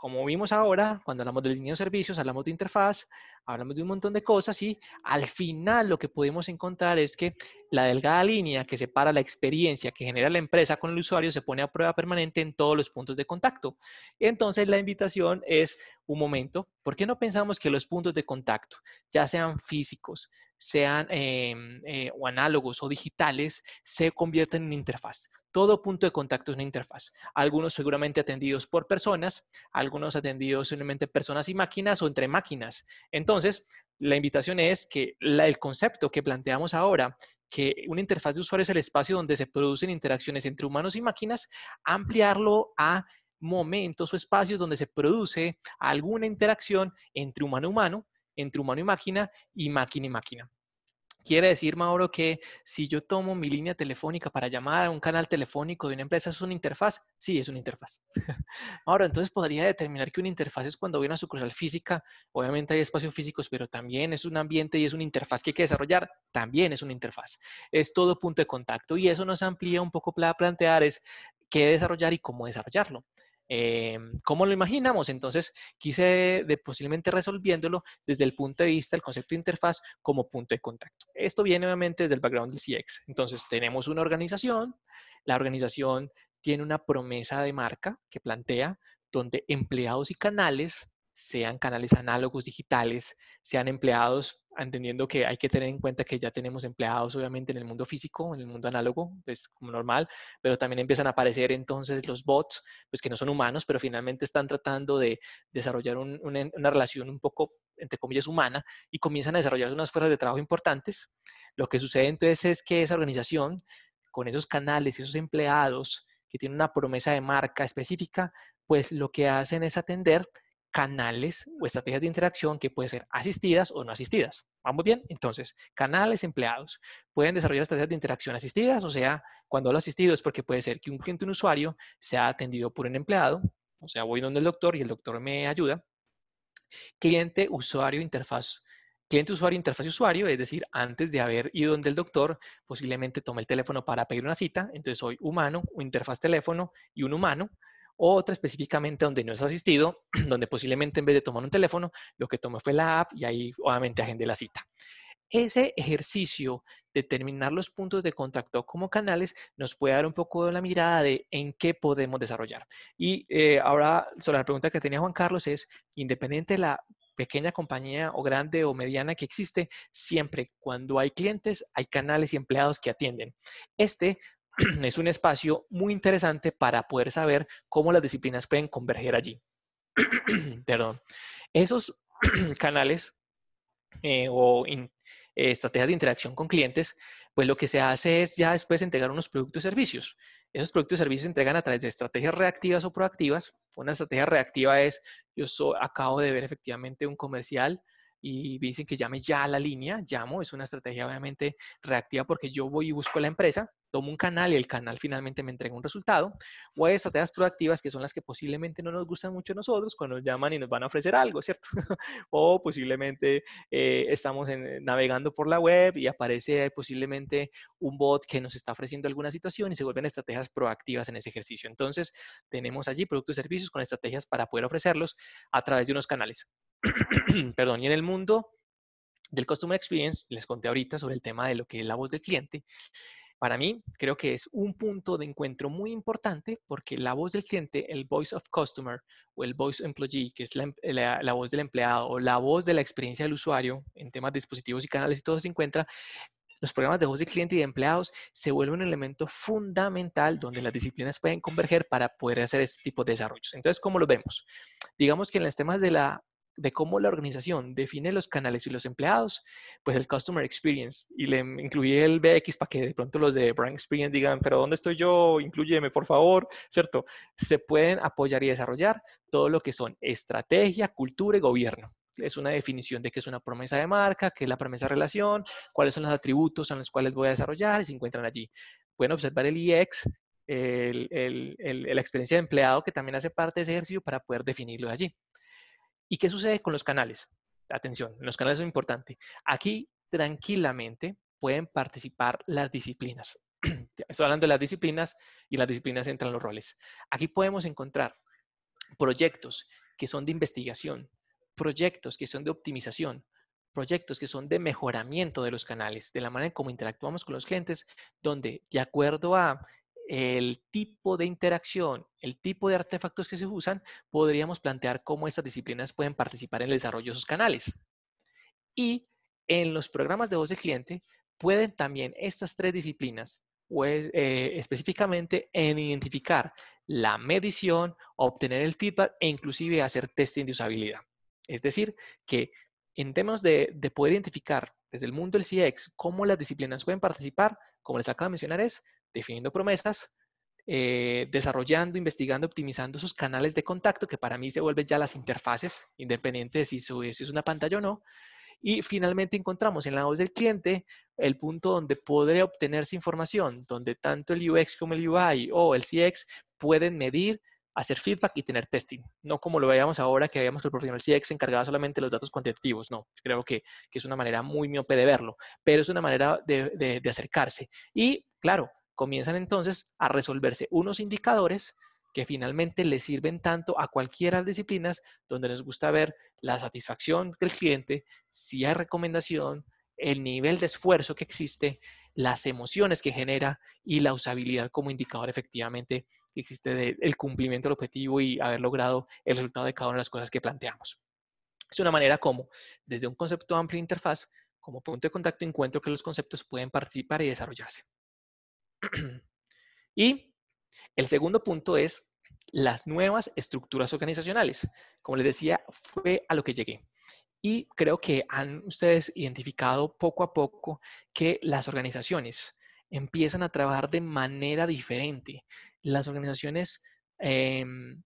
como vimos ahora, cuando hablamos de línea de servicios, hablamos de interfaz, hablamos de un montón de cosas y al final lo que podemos encontrar es que la delgada línea que separa la experiencia que genera la empresa con el usuario se pone a prueba permanente en todos los puntos de contacto. Entonces la invitación es un momento, ¿por qué no pensamos que los puntos de contacto, ya sean físicos, sean em, eh, o análogos o digitales, se convierten en interfaz? Todo punto de contacto es una interfaz. Algunos seguramente atendidos por personas, algunos atendidos simplemente personas y máquinas o entre máquinas. Entonces, la invitación es que el concepto que planteamos ahora, que una interfaz de usuario es el espacio donde se producen interacciones entre humanos y máquinas, ampliarlo a momentos o espacios donde se produce alguna interacción entre humano-humano, entre humano y máquina y máquina y máquina. Quiere decir, Mauro, que si yo tomo mi línea telefónica para llamar a un canal telefónico de una empresa, ¿es una interfaz? Sí, es una interfaz. *laughs* Mauro, entonces podría determinar que una interfaz es cuando voy a una sucursal física, obviamente hay espacios físicos, pero también es un ambiente y es una interfaz que hay que desarrollar, también es una interfaz. Es todo punto de contacto y eso nos amplía un poco para plantear es qué desarrollar y cómo desarrollarlo. Eh, ¿Cómo lo imaginamos? Entonces, quise de, posiblemente resolviéndolo desde el punto de vista del concepto de interfaz como punto de contacto. Esto viene obviamente desde el background de CX. Entonces, tenemos una organización, la organización tiene una promesa de marca que plantea donde empleados y canales sean canales análogos digitales, sean empleados, entendiendo que hay que tener en cuenta que ya tenemos empleados obviamente en el mundo físico, en el mundo análogo, es pues, como normal, pero también empiezan a aparecer entonces los bots, pues que no son humanos, pero finalmente están tratando de desarrollar una, relación un poco, entre comillas, humana y comienzan a desarrollarse unas fuerzas de trabajo importantes. Lo que sucede entonces es que esa organización, con esos canales y esos empleados que tienen una promesa de marca específica, pues lo que hacen es atender canales o estrategias de interacción que pueden ser asistidas o no asistidas. ¿Vamos bien? Entonces, canales empleados pueden desarrollar estrategias de interacción asistidas, o sea, cuando hablo asistido es porque puede ser que un cliente, un usuario, sea atendido por un empleado, o sea, voy donde el doctor y el doctor me ayuda. Cliente, usuario, interfaz cliente usuario, interfaz usuario, es decir, antes de haber ido donde el doctor, posiblemente tome el teléfono para pedir una cita, entonces soy humano, interfaz teléfono y un humano otra específicamente donde no es asistido, *clears throat* donde posiblemente en vez de tomar un teléfono, lo que tomó fue la app y ahí obviamente agendé la cita. Ese ejercicio de terminar los puntos de contacto como canales nos puede dar un poco la mirada de en qué podemos desarrollar. Y eh, ahora, sobre la pregunta que tenía Juan Carlos es, independiente de la pequeña compañía o grande o mediana que existe, siempre cuando hay clientes, hay canales y empleados que atienden. Este *clears throat* es un espacio muy interesante para poder saber cómo las disciplinas pueden converger allí. *clears throat* Perdón. Esos *clears throat* canales eh, o eh, estrategias de interacción con clientes, pues lo que se hace es ya después entregar unos productos y servicios. Esos productos y servicios se entregan a través de estrategias reactivas o proactivas. Una estrategia reactiva es, yo acabo de ver efectivamente un comercial, y dicen que llame ya a la línea, llamo, es una estrategia obviamente reactiva porque yo voy y busco a la empresa, tomo un canal y el canal finalmente me entrega un resultado, o hay estrategias proactivas que son las que posiblemente no nos gustan mucho a nosotros cuando nos llaman y nos van a ofrecer algo, ¿cierto? *laughs* o posiblemente eh, estamos navegando por la web y aparece posiblemente un bot que nos está ofreciendo alguna situación y se vuelven estrategias proactivas en ese ejercicio. Entonces, tenemos allí productos y servicios con estrategias para poder ofrecerlos a través de unos canales. *clears throat* Perdón, y en el mundo del Customer Experience, les conté ahorita sobre el tema de lo que es la voz del cliente. Para mí, creo que es un punto de encuentro muy importante porque la voz del cliente, el voice of customer o el voice employee, que es em, la, voz del empleado o la voz de la experiencia del usuario en temas de dispositivos y canales y todo se encuentra, los programas de voz del cliente y de empleados se vuelven un elemento fundamental donde las disciplinas pueden converger para poder hacer este tipo de desarrollos. Entonces, ¿cómo lo vemos? Digamos que en los temas de la de cómo la organización define los canales y los empleados, pues el Customer Experience. Y le incluí el BX para que de pronto los de Brand Experience digan, pero ¿dónde estoy yo? Incluyeme, por favor, ¿cierto? Se pueden apoyar y desarrollar todo lo que son estrategia, cultura y gobierno. Es una definición de qué es una promesa de marca, qué es la promesa de relación, cuáles son los atributos en los cuales voy a desarrollar y se encuentran allí. Pueden observar el EX, el, la experiencia de empleado que también hace parte de ese ejercicio para poder definirlo allí. ¿Y qué sucede con los canales? Atención, los canales son importantes. Aquí tranquilamente pueden participar las disciplinas. *clears throat* Estoy hablando de las disciplinas y las disciplinas entran los roles. Aquí podemos encontrar proyectos que son de investigación, proyectos que son de optimización, proyectos que son de mejoramiento de los canales, de la manera en cómo interactuamos con los clientes, donde de acuerdo a el tipo de interacción, el tipo de artefactos que se usan, podríamos plantear cómo estas disciplinas pueden participar en el desarrollo de sus canales. Y en los programas de voz del cliente pueden también estas tres disciplinas, pues, eh, específicamente en identificar la medición, obtener el feedback e inclusive hacer testing de usabilidad. Es decir, que en temas de, de poder identificar desde el mundo del CX cómo las disciplinas pueden participar, como les acabo de mencionar, es definiendo promesas, eh, desarrollando, investigando, optimizando sus canales de contacto, que para mí se vuelven ya las interfaces, independiente de si, es una pantalla o no. Y finalmente encontramos en la voz del cliente el punto donde podré obtenerse información, donde tanto el UX como el UI o el CX pueden medir, hacer feedback y tener testing. No como lo veíamos ahora, que veíamos que el profesional CX encargaba solamente los datos cuantitativos. No, creo que, es una manera muy miope de verlo, pero es una manera de acercarse. Y claro, comienzan entonces a resolverse unos indicadores que finalmente le sirven tanto a cualquiera de las disciplinas donde les gusta ver la satisfacción del cliente, si hay recomendación, el nivel de esfuerzo que existe, las emociones que genera y la usabilidad como indicador efectivamente que existe del cumplimiento del objetivo y haber logrado el resultado de cada una de las cosas que planteamos. Es una manera como, desde un concepto amplio de interfaz, como punto de contacto encuentro que los conceptos pueden participar y desarrollarse. *clears throat* y el segundo punto es las nuevas estructuras organizacionales. Como les decía, fue a lo que llegué. Y creo que han ustedes identificado poco a poco que las organizaciones empiezan a trabajar de manera diferente. Las organizaciones em,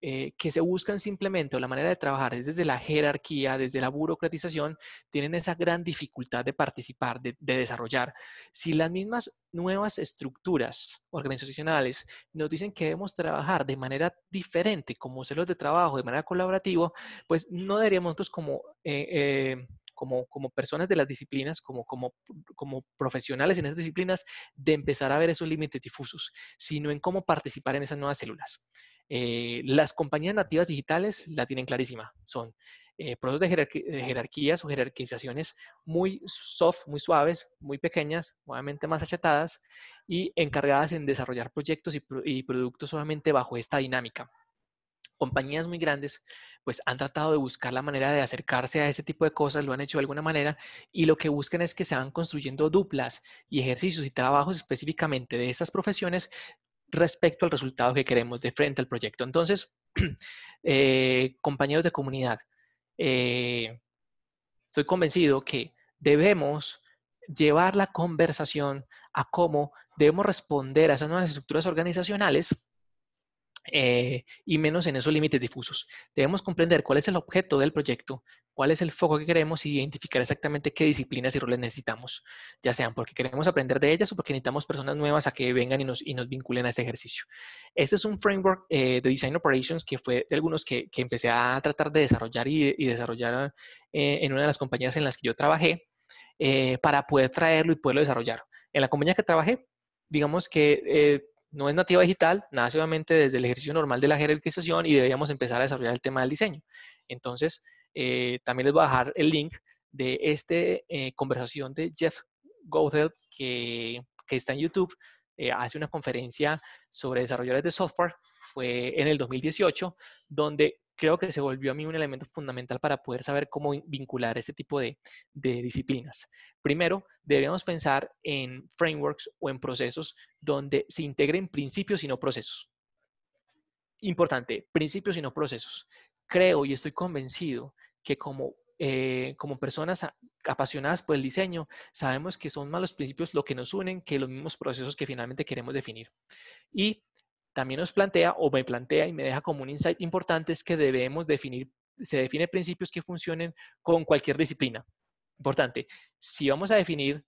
eh, que se buscan simplemente o la manera de trabajar desde la jerarquía, desde la burocratización, tienen esa gran dificultad de participar, de, desarrollar. Si las mismas nuevas estructuras organizacionales nos dicen que debemos trabajar de manera diferente, como celos de trabajo, de manera colaborativa, pues no deberíamos nosotros como... Eh, eh, personas de las disciplinas, como, como profesionales en esas disciplinas, de empezar a ver esos límites difusos, sino en cómo participar en esas nuevas células. Eh, las compañías nativas digitales la tienen clarísima. Son eh, procesos de, jerarquías o jerarquizaciones muy soft, muy suaves, muy pequeñas, nuevamente más achatadas y encargadas en desarrollar proyectos y, productos solamente bajo esta dinámica compañías muy grandes, pues han tratado de buscar la manera de acercarse a ese tipo de cosas, lo han hecho de alguna manera, y lo que buscan es que se van construyendo duplas y ejercicios y trabajos específicamente de estas profesiones respecto al resultado que queremos de frente al proyecto. Entonces, *clears throat* eh, compañeros de comunidad, eh, estoy convencido que debemos llevar la conversación a cómo debemos responder a esas nuevas estructuras organizacionales eh, y menos en esos límites difusos. Debemos comprender cuál es el objeto del proyecto, cuál es el foco que queremos y identificar exactamente qué disciplinas y roles necesitamos, ya sean porque queremos aprender de ellas o porque necesitamos personas nuevas a que vengan y nos, y nos vinculen a este ejercicio. Este es un framework eh, de Design Operations que fue de algunos que, que empecé a tratar de desarrollar y, desarrollar eh, en una de las compañías en las que yo trabajé. para poder traerlo y poderlo desarrollar. En la compañía que trabajé, digamos que no es nativa digital, nace obviamente desde el ejercicio normal de la jerarquización y debíamos empezar a desarrollar el tema del diseño. Entonces, eh, también les voy a dejar el link de esta eh, conversación de Jeff Gothel, que, está en YouTube. Eh, hace una conferencia sobre desarrolladores de software, fue en el 2018, donde creo que se volvió a mí un elemento fundamental para poder saber cómo vincular este tipo de, disciplinas. Primero, debemos pensar en frameworks o en procesos donde se integren principios y no procesos. Importante, principios y no procesos. Creo y estoy convencido que como eh, como personas apasionadas por el diseño, sabemos que son más los principios lo que nos unen que los mismos procesos que finalmente queremos definir. Y también nos plantea o me plantea y me deja como un insight importante es que debemos definir, se define principios que funcionen con cualquier disciplina. Importante, si vamos a definir,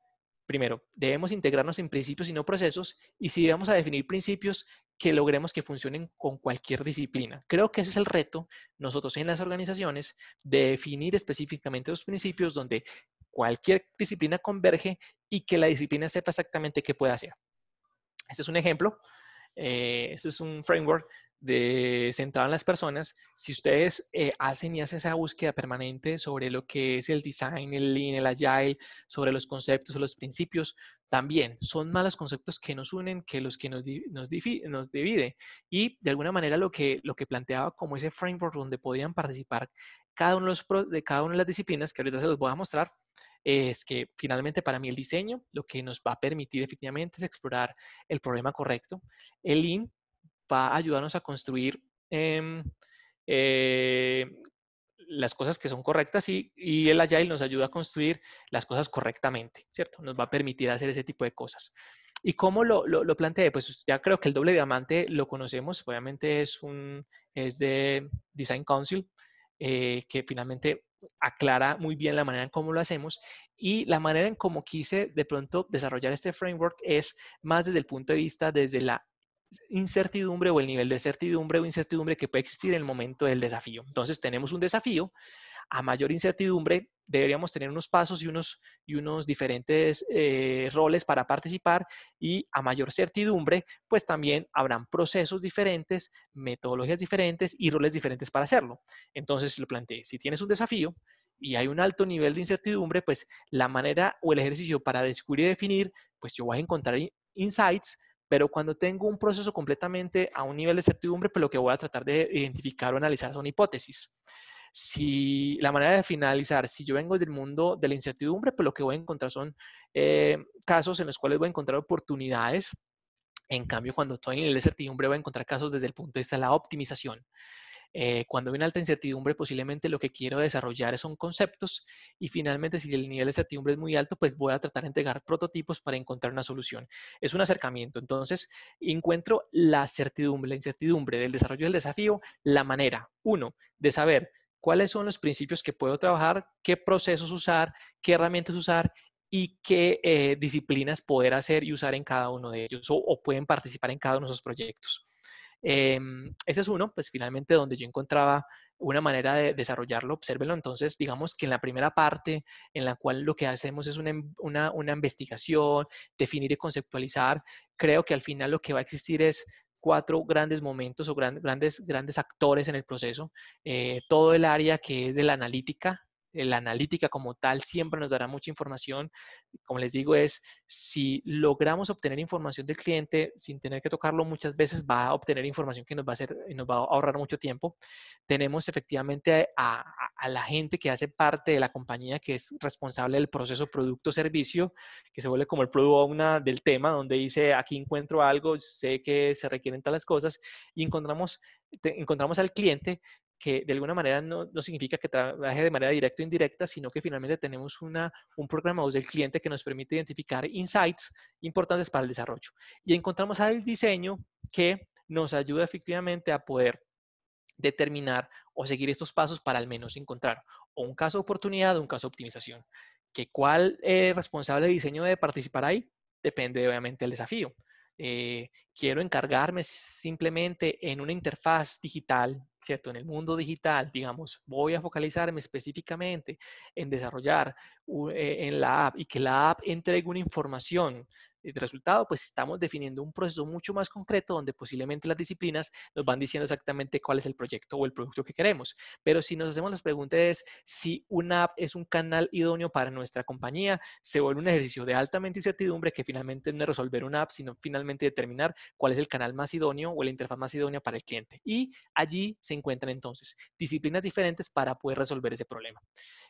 primero, debemos integrarnos en principios y no procesos, y si vamos a definir principios que logremos que funcionen con cualquier disciplina. Creo que ese es el reto, nosotros en las organizaciones, de definir específicamente los principios donde cualquier disciplina converge y que la disciplina sepa exactamente qué puede hacer. Este es un ejemplo este es un framework de, centrado en las personas. Si ustedes eh, hacen y hacen esa búsqueda permanente sobre lo que es el design, el lean, el agile, sobre los conceptos, o los principios, también son más los conceptos que nos unen que los que nos, nos, divide. Y de alguna manera lo que, lo que planteaba como ese framework donde podían participar cada uno de cada una de las disciplinas que ahorita se los voy a mostrar, es que finalmente para mí el diseño lo que nos va a permitir efectivamente es explorar el problema correcto. El IN va a ayudarnos a construir em, eh, las cosas que son correctas y, el Agile nos ayuda a construir las cosas correctamente, ¿cierto? Nos va a permitir hacer ese tipo de cosas. ¿Y cómo lo, lo, planteé? Pues ya creo que el doble diamante lo conocemos, obviamente es, un, es de Design Council, eh, que finalmente aclara muy bien la manera en cómo lo hacemos y la manera en cómo quise de pronto desarrollar este framework es más desde el punto de vista desde la incertidumbre o el nivel de certidumbre o incertidumbre que puede existir en el momento del desafío. Entonces tenemos un desafío, a mayor incertidumbre, deberíamos tener unos pasos y unos, y unos diferentes eh, roles para participar y a mayor certidumbre, pues también habrán procesos diferentes, metodologías diferentes y roles diferentes para hacerlo. Entonces, lo planteé, si tienes un desafío y hay un alto nivel de incertidumbre, pues la manera o el ejercicio para descubrir y definir, pues yo voy a encontrar insights, pero cuando tengo un proceso completamente a un nivel de certidumbre, pues lo que voy a tratar de identificar o analizar son hipótesis si la manera de finalizar, si yo vengo del mundo de la incertidumbre, pues lo que voy a encontrar son eh, casos en los cuales voy a encontrar oportunidades. En cambio, cuando estoy en de incertidumbre, voy a encontrar casos desde el punto de vista de la optimización. Eh, cuando hay una alta incertidumbre, posiblemente lo que quiero desarrollar son conceptos y finalmente si el nivel de incertidumbre es muy alto, pues voy a tratar de entregar prototipos para encontrar una solución. Es un acercamiento. Entonces, encuentro la certidumbre, la incertidumbre del desarrollo del desafío, la manera, uno, de saber cuáles son los principios que puedo trabajar, qué procesos usar, qué herramientas usar y qué eh, disciplinas poder hacer y usar en cada uno de ellos o, pueden participar en cada uno de esos proyectos. Em, ese es uno, pues finalmente donde yo encontraba una manera de desarrollarlo, obsérvelo. Entonces, digamos que en la primera parte, en la cual lo que hacemos es una, em, investigación, definir y conceptualizar, creo que al final lo que va a existir es cuatro grandes momentos o grandes, grandes actores en el proceso. Eh, todo el área que es de la analítica, la analítica como tal siempre nos dará mucha información. Como les digo, es si logramos obtener información del cliente sin tener que tocarlo muchas veces, va a obtener información que nos va a, hacer, nos va a ahorrar mucho tiempo. Tenemos efectivamente a, la gente que hace parte de la compañía que es responsable del proceso producto-servicio, que se vuelve como el producto una del tema, donde dice, aquí encuentro algo, sé que se requieren tales cosas, y encontramos, encontramos al cliente que de alguna manera no, no significa que trabaje de manera directa o indirecta, sino que finalmente tenemos un programa voz del cliente que nos permite identificar insights importantes para el desarrollo. Y encontramos al diseño que nos ayuda efectivamente a poder determinar o seguir estos pasos para al menos encontrar o un caso de oportunidad o un caso de optimización. ¿Que ¿Cuál eh, responsable de diseño debe participar ahí? Depende obviamente del desafío. Eh, quiero encargarme simplemente en una interfaz digital ¿cierto? En el mundo digital, digamos, voy a focalizarme específicamente en desarrollar eh, en la app y que la app entregue una información de resultado, pues estamos definiendo un proceso mucho más concreto donde posiblemente las disciplinas nos van diciendo exactamente cuál es el proyecto o el producto que queremos. Pero si nos hacemos las preguntas es si una app es un canal idóneo para nuestra compañía, se vuelve un ejercicio de altamente incertidumbre que finalmente no es resolver una app, sino finalmente determinar cuál es el canal más idóneo o la interfaz más idónea para el cliente. Y allí se encuentran entonces disciplinas diferentes para poder resolver ese problema.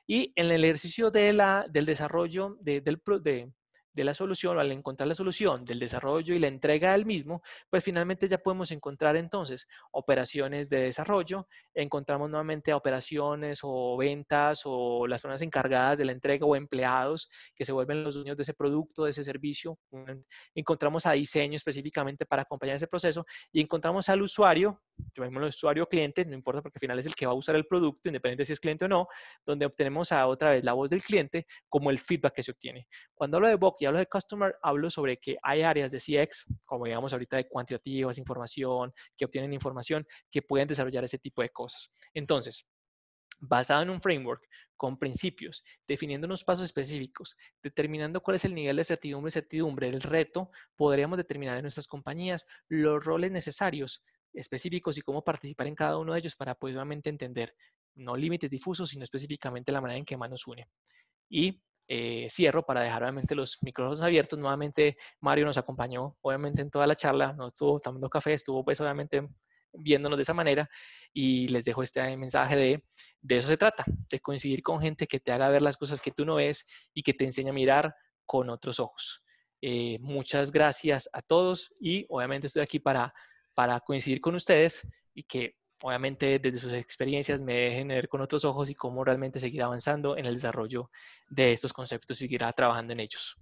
Y en el ejercicio de la, del desarrollo del, de, de la solución o al encontrar la solución del desarrollo y la entrega del mismo, pues finalmente ya podemos encontrar entonces operaciones de desarrollo, encontramos nuevamente operaciones o ventas o las zonas encargadas de la entrega o empleados que se vuelven los dueños de ese producto, de ese servicio, encontramos a diseño específicamente para acompañar ese proceso y encontramos al usuario, llamémoslo usuario o cliente, no importa porque al final es el que va a usar el producto, independiente si es cliente o no, donde obtenemos a otra vez la voz del cliente como el feedback que se obtiene. Cuando hablo de hablo de customer, hablo sobre que hay áreas de CX, como digamos ahorita de cuantitativas, información, que obtienen información, que pueden desarrollar ese tipo de cosas. Entonces, basado en un framework con principios, definiendo unos pasos específicos, determinando cuál es el nivel de certidumbre y certidumbre, el reto, podríamos determinar en nuestras compañías los roles necesarios específicos y cómo participar en cada uno de ellos para pues entender no límites difusos, sino específicamente la manera en que manos nos une. Y eh, cierro para dejar obviamente los micrófonos abiertos. Nuevamente Mario nos acompañó obviamente en toda la charla, no estuvo tomando café, estuvo pues obviamente viéndonos de esa manera y les dejo este mensaje de, de eso se trata, de coincidir con gente que te haga ver las cosas que tú no ves y que te enseña a mirar con otros ojos. Eh, muchas gracias a todos y obviamente estoy aquí para, para coincidir con ustedes y que obviamente desde sus experiencias me dejen ver con otros ojos y cómo realmente seguir avanzando en el desarrollo de estos conceptos, seguirá trabajando en ellos.